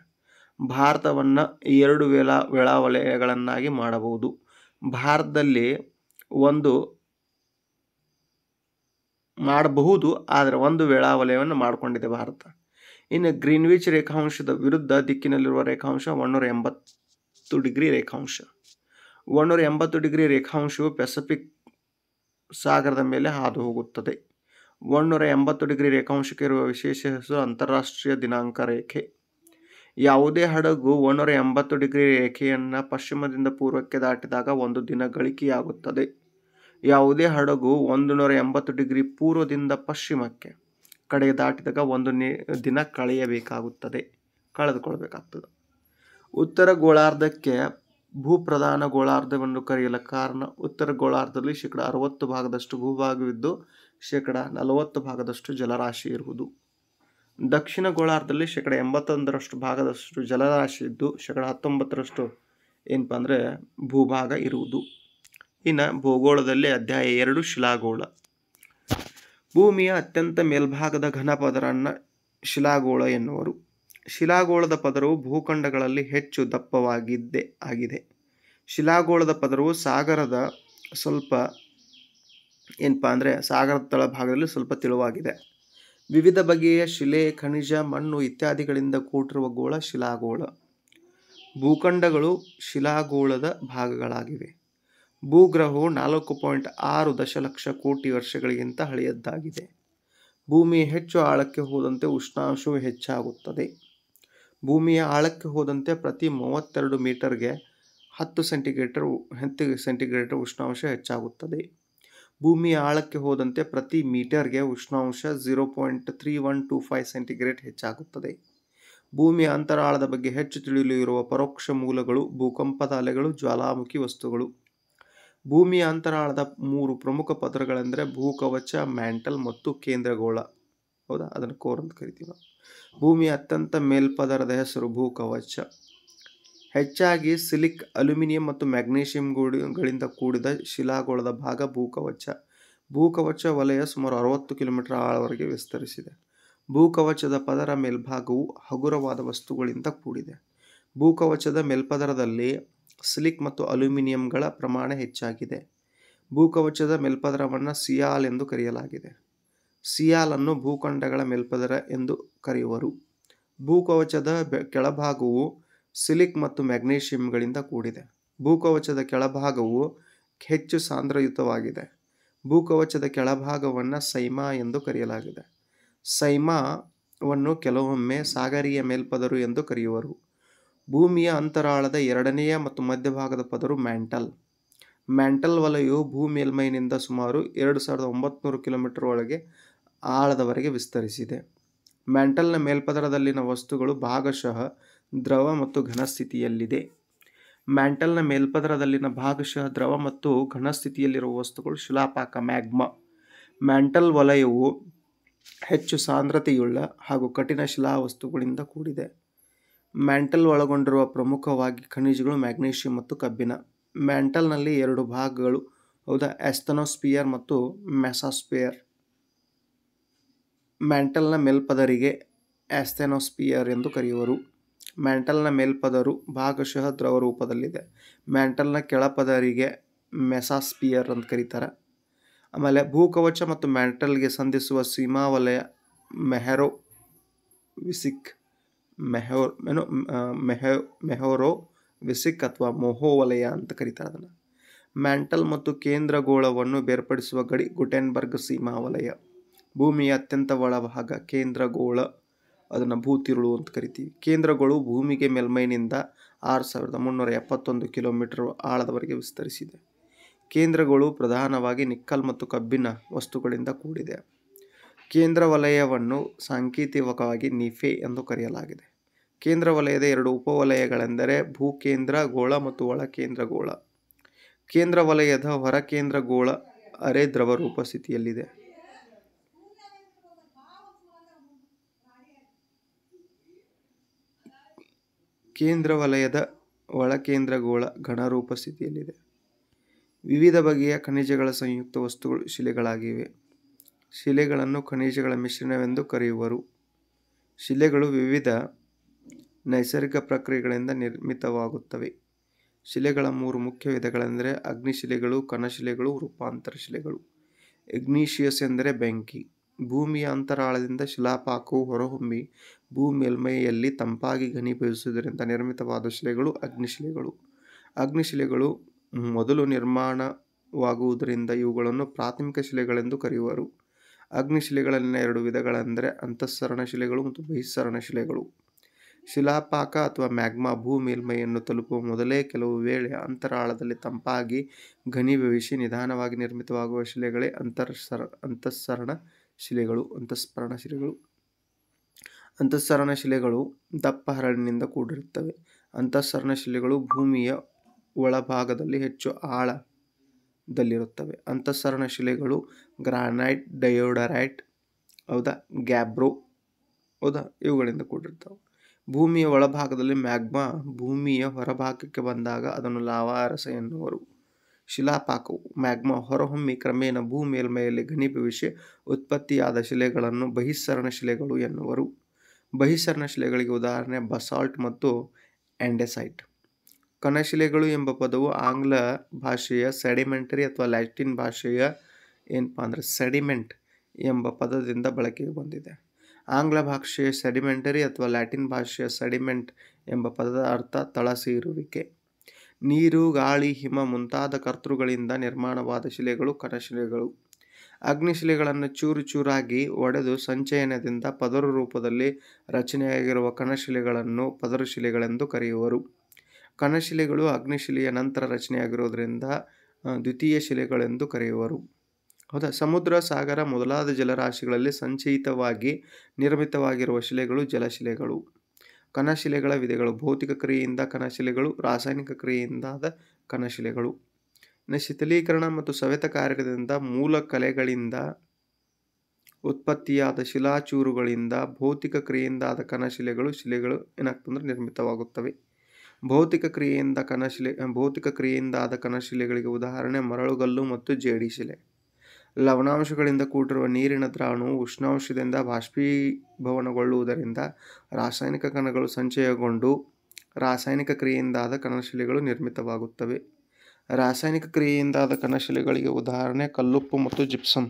ಭಾರತವನ್ನು ಎರಡು ವೇಳಾ ವೇಳಾವಲಯಗಳನ್ನಾಗಿ ವಲಯಗಳನ್ನಾಗಿ ಮಾಡಬಹುದು ಭಾರತದಲ್ಲಿ ಒಂದು ಮಾಡಬಹುದು ಆದರೆ ಒಂದು ವೇಳಾ ವಲಯವನ್ನು ಮಾಡಿಕೊಂಡಿದೆ ಭಾರತ ಇನ್ನು ಗ್ರೀನ್ವಿಚ್ ರೇಖಾಂಶದ ವಿರುದ್ಧ ದಿಕ್ಕಿನಲ್ಲಿರುವ ರೇಖಾಂಶ ಒನ್ನೂರ ಎಂಬತ್ತು ಡಿಗ್ರಿ ರೇಖಾಂಶ ಒನ್ನೂರ ಎಂಬತ್ತು ಡಿಗ್ರಿ ರೇಖಾಂಶವು ಪೆಸಿಫಿಕ್ ಸಾಗರದ ಮೇಲೆ ಹಾದು ಹೋಗುತ್ತದೆ ಒಂದುನೂರ ಎಂಬತ್ತು ಡಿಗ್ರಿ ರೇಖಾಂಶಕ್ಕೆ ಇರುವ ವಿಶೇಷ ಹೆಸರು ಅಂತಾರಾಷ್ಟ್ರೀಯ ದಿನಾಂಕ ರೇಖೆ ಯಾವುದೇ ಹಡಗು ಒನ್ನೂರ ಎಂಬತ್ತು ಡಿಗ್ರಿ ರೇಖೆಯನ್ನು ಪಶ್ಚಿಮದಿಂದ ಪೂರ್ವಕ್ಕೆ ದಾಟಿದಾಗ ಒಂದು ದಿನ ಗಳಿಕೆಯಾಗುತ್ತದೆ ಯಾವುದೇ ಹಡಗು ಒಂದು ನೂರ ಎಂಬತ್ತು ಡಿಗ್ರಿ ಪೂರ್ವದಿಂದ ಪಶ್ಚಿಮಕ್ಕೆ ಕಡೆಗೆ ದಾಟಿದಾಗ ಒಂದು ದಿನ ಕಳೆಯಬೇಕಾಗುತ್ತದೆ ಕಳೆದುಕೊಳ್ಬೇಕಾಗ್ತದೆ ಉತ್ತರ ಗೋಳಾರ್ಧಕ್ಕೆ ಭೂಪ್ರಧಾನ ಗೋಳಾರ್ಧವೆಂದು ಕರೆಯಲು ಕಾರಣ ಉತ್ತರ ಗೋಳಾರ್ಧದಲ್ಲಿ ಶೇಕಡ ಅರವತ್ತು ಭಾಗದಷ್ಟು ಭೂಭಾಗವಿದ್ದು ಶೇಕಡ ನಲವತ್ತು ಭಾಗದಷ್ಟು ಜಲರಾಶಿ ಇರುವುದು ದಕ್ಷಿಣ ಗೋಳಾರ್ಧದಲ್ಲಿ ಶೇಕಡ ಎಂಬತ್ತೊಂದರಷ್ಟು ಭಾಗದಷ್ಟು ಜಲರಾಶಿ ಇದ್ದು ಶೇಕಡ ಹತ್ತೊಂಬತ್ತರಷ್ಟು ಏನಪ್ಪ ಅಂದರೆ ಭೂಭಾಗ ಇರುವುದು ಇನ್ನು ಭೂಗೋಳದಲ್ಲಿ ಅಧ್ಯಾಯ ಎರಡು ಶಿಲಾಗೋಳ ಭೂಮಿಯ ಅತ್ಯಂತ ಮೇಲ್ಭಾಗದ ಘನ ಪದರನ್ನು ಶಿಲಾಗೋಳ ಎನ್ನುವರು ಶಿಲಾಗೋಳದ ಪದರವು ಭೂಖಂಡಗಳಲ್ಲಿ ಹೆಚ್ಚು ದಪ್ಪವಾಗಿದ್ದೇ ಆಗಿದೆ ಶಿಲಾಗೋಳದ ಪದರವು ಸಾಗರದ ಸ್ವಲ್ಪ ಏನಪ್ಪ ಅಂದರೆ ಸಾಗರದ ತಳಭಾಗದಲ್ಲಿ ಸ್ವಲ್ಪ ತಿಳುವಾಗಿದೆ ವಿವಿಧ ಬಗೆಯ ಶಿಲೆ ಖನಿಜ ಮಣ್ಣು ಇತ್ಯಾದಿಗಳಿಂದ ಕೂಟಿರುವ ಗೋಳ ಶಿಲಾಗೋಳ ಭೂಖಂಡಗಳು ಶಿಲಾಗೋಳದ ಭಾಗಗಳಾಗಿವೆ ಭೂಗ್ರಹವು ನಾಲ್ಕು ಪಾಯಿಂಟ್ ಆರು ದಶಲಕ್ಷ ಕೋಟಿ ವರ್ಷಗಳಿಗಿಂತ ಹಳೆಯದ್ದಾಗಿದೆ ಭೂಮಿ ಹೆಚ್ಚು ಆಳಕ್ಕೆ ಹೋದಂತೆ ಉಷ್ಣಾಂಶವು ಹೆಚ್ಚಾಗುತ್ತದೆ ಭೂಮಿಯ ಆಳಕ್ಕೆ ಹೋದಂತೆ ಪ್ರತಿ ಮೂವತ್ತೆರಡು ಮೀಟರ್ಗೆ ಹತ್ತು ಸೆಂಟಿಗ್ರೇಟರ್ ಹತ್ತು ಸೆಂಟಿಗ್ರೇಟರ್ ಉಷ್ಣಾಂಶ ಹೆಚ್ಚಾಗುತ್ತದೆ ಭೂಮಿಯ ಆಳಕ್ಕೆ ಹೋದಂತೆ ಪ್ರತಿ ಮೀಟರ್ಗೆ ಉಷ್ಣಾಂಶ zero point three one two five centigrade ಹೆಚ್ಚಾಗುತ್ತದೆ ಭೂಮಿಯ ಅಂತರಾಳದ ಬಗ್ಗೆ ಹೆಚ್ಚು ತಿಳಿಯಲು ಇರುವ ಪರೋಕ್ಷ ಮೂಲಗಳು ಭೂಕಂಪದ ಅಲೆಗಳು ಜ್ವಾಲಾಮುಖಿ ವಸ್ತುಗಳು ಭೂಮಿಯ ಅಂತರಾಳದ ಮೂರು ಪ್ರಮುಖ ಪದರಗಳೆಂದರೆ ಭೂಕವಚ ಮ್ಯಾಂಟಲ್ ಮತ್ತು ಕೇಂದ್ರಗೋಳ ಹೌದಾ ಅದನ್ನು ಕೋರ್ ಅಂತ ಕರಿತೀವಿ ಭೂಮಿಯ ಅತ್ಯಂತ ಮೇಲ್ಪದರದ ಹೆಸರು ಭೂಕವಚ ಹೆಚ್ಚಾಗಿ ಸಿಲಿಕ್ ಅಲ್ಯೂಮಿನಿಯಂ ಮತ್ತು ಮ್ಯಾಗ್ನೀಷಿಯಂಗಳಿಂದ ಕೂಡಿದ ಶಿಲಾಗೋಳದ ಭಾಗ ಭೂಕವಚ ಭೂಕವಚ ವಲಯ ಸುಮಾರು ಅರವತ್ತು ಕಿಲೋಮೀಟರ್ ಆಳವರೆಗೆ ವಿಸ್ತರಿಸಿದೆ ಭೂಕವಚದ ಪದರ ಮೇಲ್ಭಾಗವು ಹಗುರವಾದ ವಸ್ತುಗಳಿಂದ ಕೂಡಿದೆ ಭೂಕವಚದ ಮೇಲ್ಪದರದಲ್ಲಿ ಸಿಲಿಕ್ ಮತ್ತು ಅಲ್ಯೂಮಿನಿಯಂಗಳ ಪ್ರಮಾಣ ಹೆಚ್ಚಾಗಿದೆ ಭೂಕವಚದ ಮೇಲ್ಪದರವನ್ನು ಸಿಯಾಲ್ ಎಂದು ಕರೆಯಲಾಗಿದೆ ಸಿಯಾಲ್ ಅನ್ನು ಭೂಖಂಡಗಳ ಮೇಲ್ಪದರ ಎಂದು ಕರೆಯುವರು ಭೂಕವಚದ ಕೆಳಭಾಗವು ಸಿಲಿಕ್ ಮತ್ತು ಮ್ಯಾಗ್ನೀಷಿಯಮ್ಗಳಿಂದ ಕೂಡಿದೆ ಭೂಕವಚದ ಕೆಳಭಾಗವು ಹೆಚ್ಚು ಸಾಂದ್ರಯುತವಾಗಿದೆ ಭೂಕವಚದ ಕೆಳಭಾಗವನ್ನು ಸೈಮಾ ಎಂದು ಕರೆಯಲಾಗಿದೆ ಸೈಮಾವನ್ನು ಕೆಲವೊಮ್ಮೆ ಸಾಗರೀಯ ಮೇಲ್ಪದರು ಎಂದು ಕರೆಯುವರು ಭೂಮಿಯ ಅಂತರಾಳದ ಎರಡನೆಯ ಮತ್ತು ಮಧ್ಯಭಾಗದ ಪದರು ಮ್ಯಾಂಟಲ್ ಮ್ಯಾಂಟಲ್ ವಲಯವು ಭೂ ಮೇಲ್ಮೈನಿಂದ ಸುಮಾರು ಎರಡು ಸಾವಿರದ ಒಂಬತ್ತು ಕಿಲೋಮೀಟರ್ ಒಳಗೆ ಆಳದವರೆಗೆ ವಿಸ್ತರಿಸಿದೆ ಮ್ಯಾಂಟಲ್ನ ಮೇಲ್ಪದರದಲ್ಲಿನ ವಸ್ತುಗಳು ಭಾಗಶಃ ದ್ರವ ಮತ್ತು ಘನ ಸ್ಥಿತಿಯಲ್ಲಿದೆ ಮ್ಯಾಂಟಲ್ನ ಮೇಲ್ಪದರದಲ್ಲಿನ ಭಾಗಶಃ ದ್ರವ ಮತ್ತು ಘನ ಸ್ಥಿತಿಯಲ್ಲಿರುವ ವಸ್ತುಗಳು ಶಿಲಾಪಾಕ ಮ್ಯಾಗ್ಮ ಮ್ಯಾಂಟಲ್ ವಲಯವು ಹೆಚ್ಚು ಸಾಂದ್ರತೆಯುಳ್ಳ ಹಾಗೂ ಕಠಿಣ ಶಿಲಾ ವಸ್ತುಗಳಿಂದ ಕೂಡಿದೆ ಮ್ಯಾಂಟಲ್ ಒಳಗೊಂಡಿರುವ ಪ್ರಮುಖವಾಗಿ ಖನಿಜಗಳು ಮ್ಯಾಗ್ನೀಷಿಯಂ ಮತ್ತು ಕಬ್ಬಿಣ ಮ್ಯಾಂಟಲ್ನಲ್ಲಿ ಎರಡು ಭಾಗಗಳು ಹೌದಾ ಆಸ್ತನೋಸ್ಪಿಯರ್ ಮತ್ತು ಮೆಸಾಸ್ಪಿಯರ್ ಮ್ಯಾಂಟಲ್ನ ಮೇಲ್ಪದರಿಗೆ ಆಸ್ತೆನೋಸ್ಪಿಯರ್ ಎಂದು ಕರೆಯುವರು ಮ್ಯಾಂಟಲ್ನ ಮೇಲ್ಪದರು ಭಾಗಶಃ ದ್ರವ ರೂಪದಲ್ಲಿದೆ ಮ್ಯಾಂಟಲ್ನ ಕೆಳಪದರಿಗೆ ಮೆಸಾಸ್ಪಿಯರ್ ಅಂತ ಕರೀತಾರೆ ಆಮೇಲೆ ಭೂಕವಚ ಮತ್ತು ಮ್ಯಾಂಟಲ್ಗೆ ಸಂಧಿಸುವ ಸೀಮಾವಲಯ ಮೆಹರೋ ವಿಸಿಕ್ ಮೆಹೋರ್ ಏನು ಮೆಹೋ ಮೆಹೋರೋ ವಿಸಿಕ್ ಅಥವಾ ಮೊಹೋ ವಲಯ ಅಂತ ಕರೀತಾರೆ ಅದನ್ನು ಮ್ಯಾಂಟಲ್ ಮತ್ತು ಕೇಂದ್ರಗೋಳವನ್ನು ಬೇರ್ಪಡಿಸುವ ಗಡಿ ಗುಟೆನ್ಬರ್ಗ್ ಸೀಮಾ ವಲಯ ಭೂಮಿಯ ಅತ್ಯಂತ ಒಳಭಾಗ ಕೇಂದ್ರಗೋಳ ಅದನ್ನು ಭೂತಿರುಳು ಅಂತ ಕರಿತೀವಿ ಕೇಂದ್ರಗಳು ಭೂಮಿಗೆ ಮೇಲ್ಮೈನಿಂದ ಆರು ಸಾವಿರದ ಮುನ್ನೂರ ಎಪ್ಪತ್ತೊಂದು ಕಿಲೋಮೀಟರ್ ಆಳದವರೆಗೆ ವಿಸ್ತರಿಸಿದೆ ಕೇಂದ್ರಗಳು ಪ್ರಧಾನವಾಗಿ ನಿಕ್ಕಲ್ ಮತ್ತು ಕಬ್ಬಿನ ವಸ್ತುಗಳಿಂದ ಕೂಡಿದೆ ಕೇಂದ್ರ ವಲಯವನ್ನು ಸಾಂಕೇತಿಕವಾಗಿ ನಿಫೆ ಎಂದು ಕರೆಯಲಾಗಿದೆ ಕೇಂದ್ರ ವಲಯದ ಎರಡು ಉಪವಲಯಗಳೆಂದರೆ ಭೂಕೇಂದ್ರ ಗೋಳ ಮತ್ತು ಕೇಂದ್ರ ಗೋಳ ಕೇಂದ್ರ ವಲಯದ ಹೊರಕೇಂದ್ರ ಗೋಳ ಅರೆ ರೂಪ ಸ್ಥಿತಿಯಲ್ಲಿದೆ ಕೇಂದ್ರ ವಲಯದ ಒಳಕೇಂದ್ರಗೋಳ ಘನರೂಪ ಸ್ಥಿತಿಯಲ್ಲಿದೆ ವಿವಿಧ ಬಗೆಯ ಖನಿಜಗಳ ಸಂಯುಕ್ತ ವಸ್ತುಗಳು ಶಿಲೆಗಳಾಗಿವೆ ಶಿಲೆಗಳನ್ನು ಖನಿಜಗಳ ಮಿಶ್ರಣವೆಂದು ಕರೆಯುವರು ಶಿಲೆಗಳು ವಿವಿಧ ನೈಸರ್ಗಿಕ ಪ್ರಕ್ರಿಯೆಗಳಿಂದ ನಿರ್ಮಿತವಾಗುತ್ತವೆ ಶಿಲೆಗಳ ಮೂರು ಮುಖ್ಯ ವಿಧಗಳೆಂದರೆ ಅಗ್ನಿಶಿಲೆಗಳು ಕಣಶಿಲೆಗಳು ರೂಪಾಂತರ ಶಿಲೆಗಳು ಇಗ್ನೀಷಿಯಸ್ ಎಂದರೆ ಬೆಂಕಿ ಭೂಮಿಯ ಅಂತರಾಳದಿಂದ ಶಿಲಾಪಾಕವು ಹೊರಹೊಮ್ಮಿ ಭೂ ಮೇಲ್ಮೈಯಲ್ಲಿ ತಂಪಾಗಿ ಘನೀಭವಿಸುವುದರಿಂದ ನಿರ್ಮಿತವಾದ ಶಿಲೆಗಳು ಅಗ್ನಿಶಿಲೆಗಳು ಅಗ್ನಿಶಿಲೆಗಳು ಮೊದಲು ನಿರ್ಮಾಣವಾಗುವುದರಿಂದ ಇವುಗಳನ್ನು ಪ್ರಾಥಮಿಕ ಶಿಲೆಗಳೆಂದು ಕರೆಯುವರು ಅಗ್ನಿಶಿಲೆಗಳಲ್ಲಿನ ಎರಡು ವಿಧಗಳೆಂದರೆ ಅಂತಃಸರಣ ಶಿಲೆಗಳು ಮತ್ತು ಬಹಿಸ್ಸರಣ ಶಿಲೆಗಳು ಶಿಲಾಪಾಕ ಅಥವಾ ಮ್ಯಾಗ್ಮಾ ಭೂ ಮೇಲ್ಮೈಯನ್ನು ತಲುಪುವ ಮೊದಲೇ ಕೆಲವು ವೇಳೆ ಅಂತರಾಳದಲ್ಲಿ ತಂಪಾಗಿ ಘನೀಭವಿಸಿ ನಿಧಾನವಾಗಿ ನಿರ್ಮಿತವಾಗುವ ಶಿಲೆಗಳೇ ಅಂತರ್ಸರ ಅಂತಃಸರಣ ಶಿಲೆಗಳು ಅಂತಃಸ್ಮರಣ ಶಿಲೆಗಳು ಅಂತಃಸ್ಸರಣ ಶಿಲೆಗಳು ದಪ್ಪ ಹರಳಿನಿಂದ ಕೂಡಿರುತ್ತವೆ ಅಂತಃಸರಣ ಶಿಲೆಗಳು ಭೂಮಿಯ ಒಳಭಾಗದಲ್ಲಿ ಹೆಚ್ಚು ಆಳದಲ್ಲಿರುತ್ತವೆ ಅಂತಃಸರಣ ಶಿಲೆಗಳು ಗ್ರಾನೈಟ್ ಡಯೋಡರೈಟ್ ಹೌದಾ ಗ್ಯಾಬ್ರೋ ಹೌದಾ ಇವುಗಳಿಂದ ಕೂಡಿರ್ತವೆ ಭೂಮಿಯ ಒಳಭಾಗದಲ್ಲಿ ಮ್ಯಾಗ್ಮಾ ಭೂಮಿಯ ಹೊರಭಾಗಕ್ಕೆ ಬಂದಾಗ ಅದನ್ನು ಲಾವಾರಸ ಎನ್ನುವರು ಶಿಲಾಪಾಕವು ಮ್ಯಾಗ್ಮಾ ಹೊರಹೊಮ್ಮಿ ಕ್ರಮೇಣ ಮೇಲ್ಮೈಯಲ್ಲಿ ಘನೀಭವಿಸಿ ಉತ್ಪತ್ತಿಯಾದ ಶಿಲೆಗಳನ್ನು ಬಹಿಸ್ಸರಣ ಶಿಲೆಗಳು ಎನ್ನುವರು ಬಹಿಸ್ಸರಣ ಶಿಲೆಗಳಿಗೆ ಉದಾಹರಣೆ ಬಸಾಲ್ಟ್ ಮತ್ತು ಆ್ಯಂಡೆಸೈಟ್ ಕಣಶಿಲೆಗಳು ಎಂಬ ಪದವು ಆಂಗ್ಲ ಭಾಷೆಯ ಸೆಡಿಮೆಂಟರಿ ಅಥವಾ ಲ್ಯಾಟಿನ್ ಭಾಷೆಯ ಏನಪ್ಪ ಅಂದರೆ ಸೆಡಿಮೆಂಟ್ ಎಂಬ ಪದದಿಂದ ಬಳಕೆಗೆ ಬಂದಿದೆ ಆಂಗ್ಲ ಭಾಷೆಯ ಸೆಡಿಮೆಂಟರಿ ಅಥವಾ ಲ್ಯಾಟಿನ್ ಭಾಷೆಯ ಸೆಡಿಮೆಂಟ್ ಎಂಬ ಪದದ ಅರ್ಥ ತಳಸಿ ಇರುವಿಕೆ ನೀರು ಗಾಳಿ ಹಿಮ ಮುಂತಾದ ಕರ್ತೃಗಳಿಂದ ನಿರ್ಮಾಣವಾದ ಶಿಲೆಗಳು ಕಣಶಿಲೆಗಳು ಅಗ್ನಿಶಿಲೆಗಳನ್ನು ಚೂರು ಚೂರಾಗಿ ಒಡೆದು ಸಂಚಯನದಿಂದ ಪದರು ರೂಪದಲ್ಲಿ ರಚನೆಯಾಗಿರುವ ಕಣಶಿಲೆಗಳನ್ನು ಪದರುಶಿಲೆಗಳೆಂದು ಕರೆಯುವರು ಕಣಶಿಲೆಗಳು ಅಗ್ನಿಶಿಲೆಯ ನಂತರ ರಚನೆಯಾಗಿರುವುದರಿಂದ ದ್ವಿತೀಯ ಶಿಲೆಗಳೆಂದು ಕರೆಯುವರು ಹೌದಾ ಸಮುದ್ರ ಸಾಗರ ಮೊದಲಾದ ಜಲರಾಶಿಗಳಲ್ಲಿ ಸಂಚಯಿತವಾಗಿ ನಿರ್ಮಿತವಾಗಿರುವ ಶಿಲೆಗಳು ಜಲಶಿಲೆಗಳು ಕಣಶಿಲೆಗಳ ವಿಧಗಳು ಭೌತಿಕ ಕ್ರಿಯೆಯಿಂದ ಕಣಶಿಲೆಗಳು ರಾಸಾಯನಿಕ ಕ್ರಿಯೆಯಿಂದಾದ ಕಣಶಿಲೆಗಳು ಶಿಥಿಲೀಕರಣ ಮತ್ತು ಸವೆತ ಕಾರ್ಯದಿಂದ ಮೂಲ ಕಲೆಗಳಿಂದ ಉತ್ಪತ್ತಿಯಾದ ಶಿಲಾಚೂರುಗಳಿಂದ ಭೌತಿಕ ಕ್ರಿಯೆಯಿಂದಾದ ಕಣಶಿಲೆಗಳು ಶಿಲೆಗಳು ಏನಾಗ್ತಂದ್ರೆ ನಿರ್ಮಿತವಾಗುತ್ತವೆ ಭೌತಿಕ ಕ್ರಿಯೆಯಿಂದ ಕಣಶಿಲೆ ಭೌತಿಕ ಕ್ರಿಯೆಯಿಂದಾದ ಕಣಶಿಲೆಗಳಿಗೆ ಉದಾಹರಣೆ ಮರಳುಗಲ್ಲು ಮತ್ತು ಜೇಡಿ ಶಿಲೆ ಲವಣಾಂಶಗಳಿಂದ ಕೂಡಿರುವ ನೀರಿನ ದ್ರಾವಣವು ಉಷ್ಣಾಂಶದಿಂದ ಬಾಷ್ಪೀಭವನಗೊಳ್ಳುವುದರಿಂದ ರಾಸಾಯನಿಕ ಕಣಗಳು ಸಂಚಯಗೊಂಡು ರಾಸಾಯನಿಕ ಕ್ರಿಯೆಯಿಂದಾದ ಕಣಶಿಲೆಗಳು ನಿರ್ಮಿತವಾಗುತ್ತವೆ ರಾಸಾಯನಿಕ ಕ್ರಿಯೆಯಿಂದಾದ ಕಣಶಿಲೆಗಳಿಗೆ ಉದಾಹರಣೆ ಕಲ್ಲುಪ್ಪು ಮತ್ತು ಜಿಪ್ಸಮ್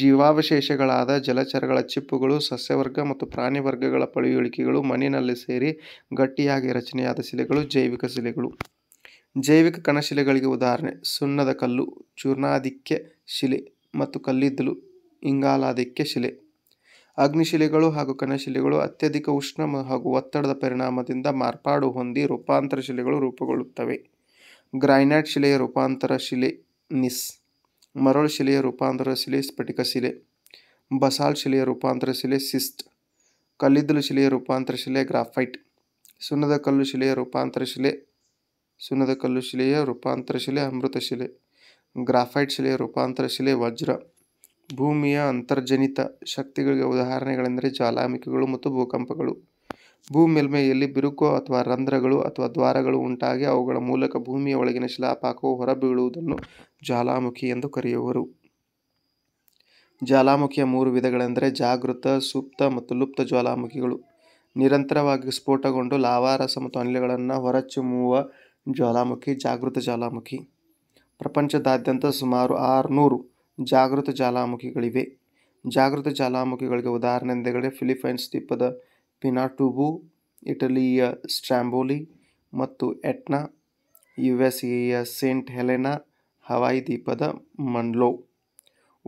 ಜೀವಾವಶೇಷಗಳಾದ ಜಲಚರಗಳ ಚಿಪ್ಪುಗಳು ಸಸ್ಯವರ್ಗ ಮತ್ತು ಪ್ರಾಣಿವರ್ಗಗಳ ವರ್ಗಗಳ ಪಳೆಯುಳಿಕೆಗಳು ಮಣ್ಣಿನಲ್ಲಿ ಸೇರಿ ಗಟ್ಟಿಯಾಗಿ ರಚನೆಯಾದ ಶಿಲೆಗಳು ಜೈವಿಕ ಶಿಲೆಗಳು ಜೈವಿಕ ಕಣಶಿಲೆಗಳಿಗೆ ಉದಾಹರಣೆ ಸುಣ್ಣದ ಕಲ್ಲು ಚೂರ್ಣಾದಿಕ್ಕೆ ಶಿಲೆ ಮತ್ತು ಕಲ್ಲಿದ್ದಲು ಇಂಗಾಲಾದಿಕ್ಕೆ ಶಿಲೆ ಅಗ್ನಿಶಿಲೆಗಳು ಹಾಗೂ ಕಣಶಿಲೆಗಳು ಅತ್ಯಧಿಕ ಉಷ್ಣ ಹಾಗೂ ಒತ್ತಡದ ಪರಿಣಾಮದಿಂದ ಮಾರ್ಪಾಡು ಹೊಂದಿ ರೂಪಾಂತರ ಶಿಲೆಗಳು ರೂಪುಗೊಳ್ಳುತ್ತವೆ ಗ್ರೈನೈಟ್ ಶಿಲೆಯ ರೂಪಾಂತರ ಶಿಲೆ ನಿಸ್ ಮರಳು ಶಿಲೆಯ ರೂಪಾಂತರ ಶಿಲೆ ಸ್ಫಟಿಕ ಶಿಲೆ ಬಸಾಲ್ ಶಿಲೆಯ ರೂಪಾಂತರ ಶಿಲೆ ಸಿಸ್ಟ್ ಕಲ್ಲಿದ್ದಲು ಶಿಲೆಯ ರೂಪಾಂತರ ಶಿಲೆ ಗ್ರಾಫೈಟ್ ಸುಣ್ಣದ ಕಲ್ಲು ಶಿಲೆಯ ರೂಪಾಂತರ ಶಿಲೆ ಸುಣ್ಣದ ಕಲ್ಲು ಶಿಲೆಯ ರೂಪಾಂತರ ಶಿಲೆ ಅಮೃತ ಶಿಲೆ ಗ್ರಾಫೈಟ್ ಶಿಲೆ ರೂಪಾಂತರ ಶಿಲೆ ವಜ್ರ ಭೂಮಿಯ ಅಂತರ್ಜನಿತ ಶಕ್ತಿಗಳಿಗೆ ಉದಾಹರಣೆಗಳೆಂದರೆ ಜ್ವಾಲಾಮುಖಿಗಳು ಮತ್ತು ಭೂಕಂಪಗಳು ಭೂ ಮೇಲ್ಮೈಯಲ್ಲಿ ಬಿರುಕು ಅಥವಾ ರಂಧ್ರಗಳು ಅಥವಾ ದ್ವಾರಗಳು ಉಂಟಾಗಿ ಅವುಗಳ ಮೂಲಕ ಭೂಮಿಯ ಒಳಗಿನ ಶಿಲಾಪಾಕವು ಹೊರಬೀಳುವುದನ್ನು ಜ್ವಾಲಾಮುಖಿ ಎಂದು ಕರೆಯುವರು ಜ್ವಾಲಾಮುಖಿಯ ಮೂರು ವಿಧಗಳೆಂದರೆ ಜಾಗೃತ ಸುಪ್ತ ಮತ್ತು ಲುಪ್ತ ಜ್ವಾಲಾಮುಖಿಗಳು ನಿರಂತರವಾಗಿ ಸ್ಫೋಟಗೊಂಡು ಲಾವಾರಸ ಮತ್ತು ಅನಿಲಗಳನ್ನು ಹೊರಚುಮ್ಮುವ ಜ್ವಾಲಾಮುಖಿ ಜಾಗೃತ ಜ್ವಾಲಾಮುಖಿ ಪ್ರಪಂಚದಾದ್ಯಂತ ಸುಮಾರು ಆರುನೂರು ಜಾಗೃತ ಜಾಲಾಮುಖಿಗಳಿವೆ ಜಾಗೃತ ಜಾಲಾಮುಖಿಗಳಿಗೆ ಉದಾಹರಣೆಂದರೆ ಫಿಲಿಪೈನ್ಸ್ ದ್ವೀಪದ ಪಿನಾಟುಬು ಇಟಲಿಯ ಸ್ಟ್ರಾಂಬೋಲಿ ಮತ್ತು ಎಟ್ನಾ ಯು ಎಸ್ ಎಯ ಸೇಂಟ್ ಹೆಲೆನಾ ಹವಾಯಿ ದ್ವೀಪದ ಮನ್ಲೋ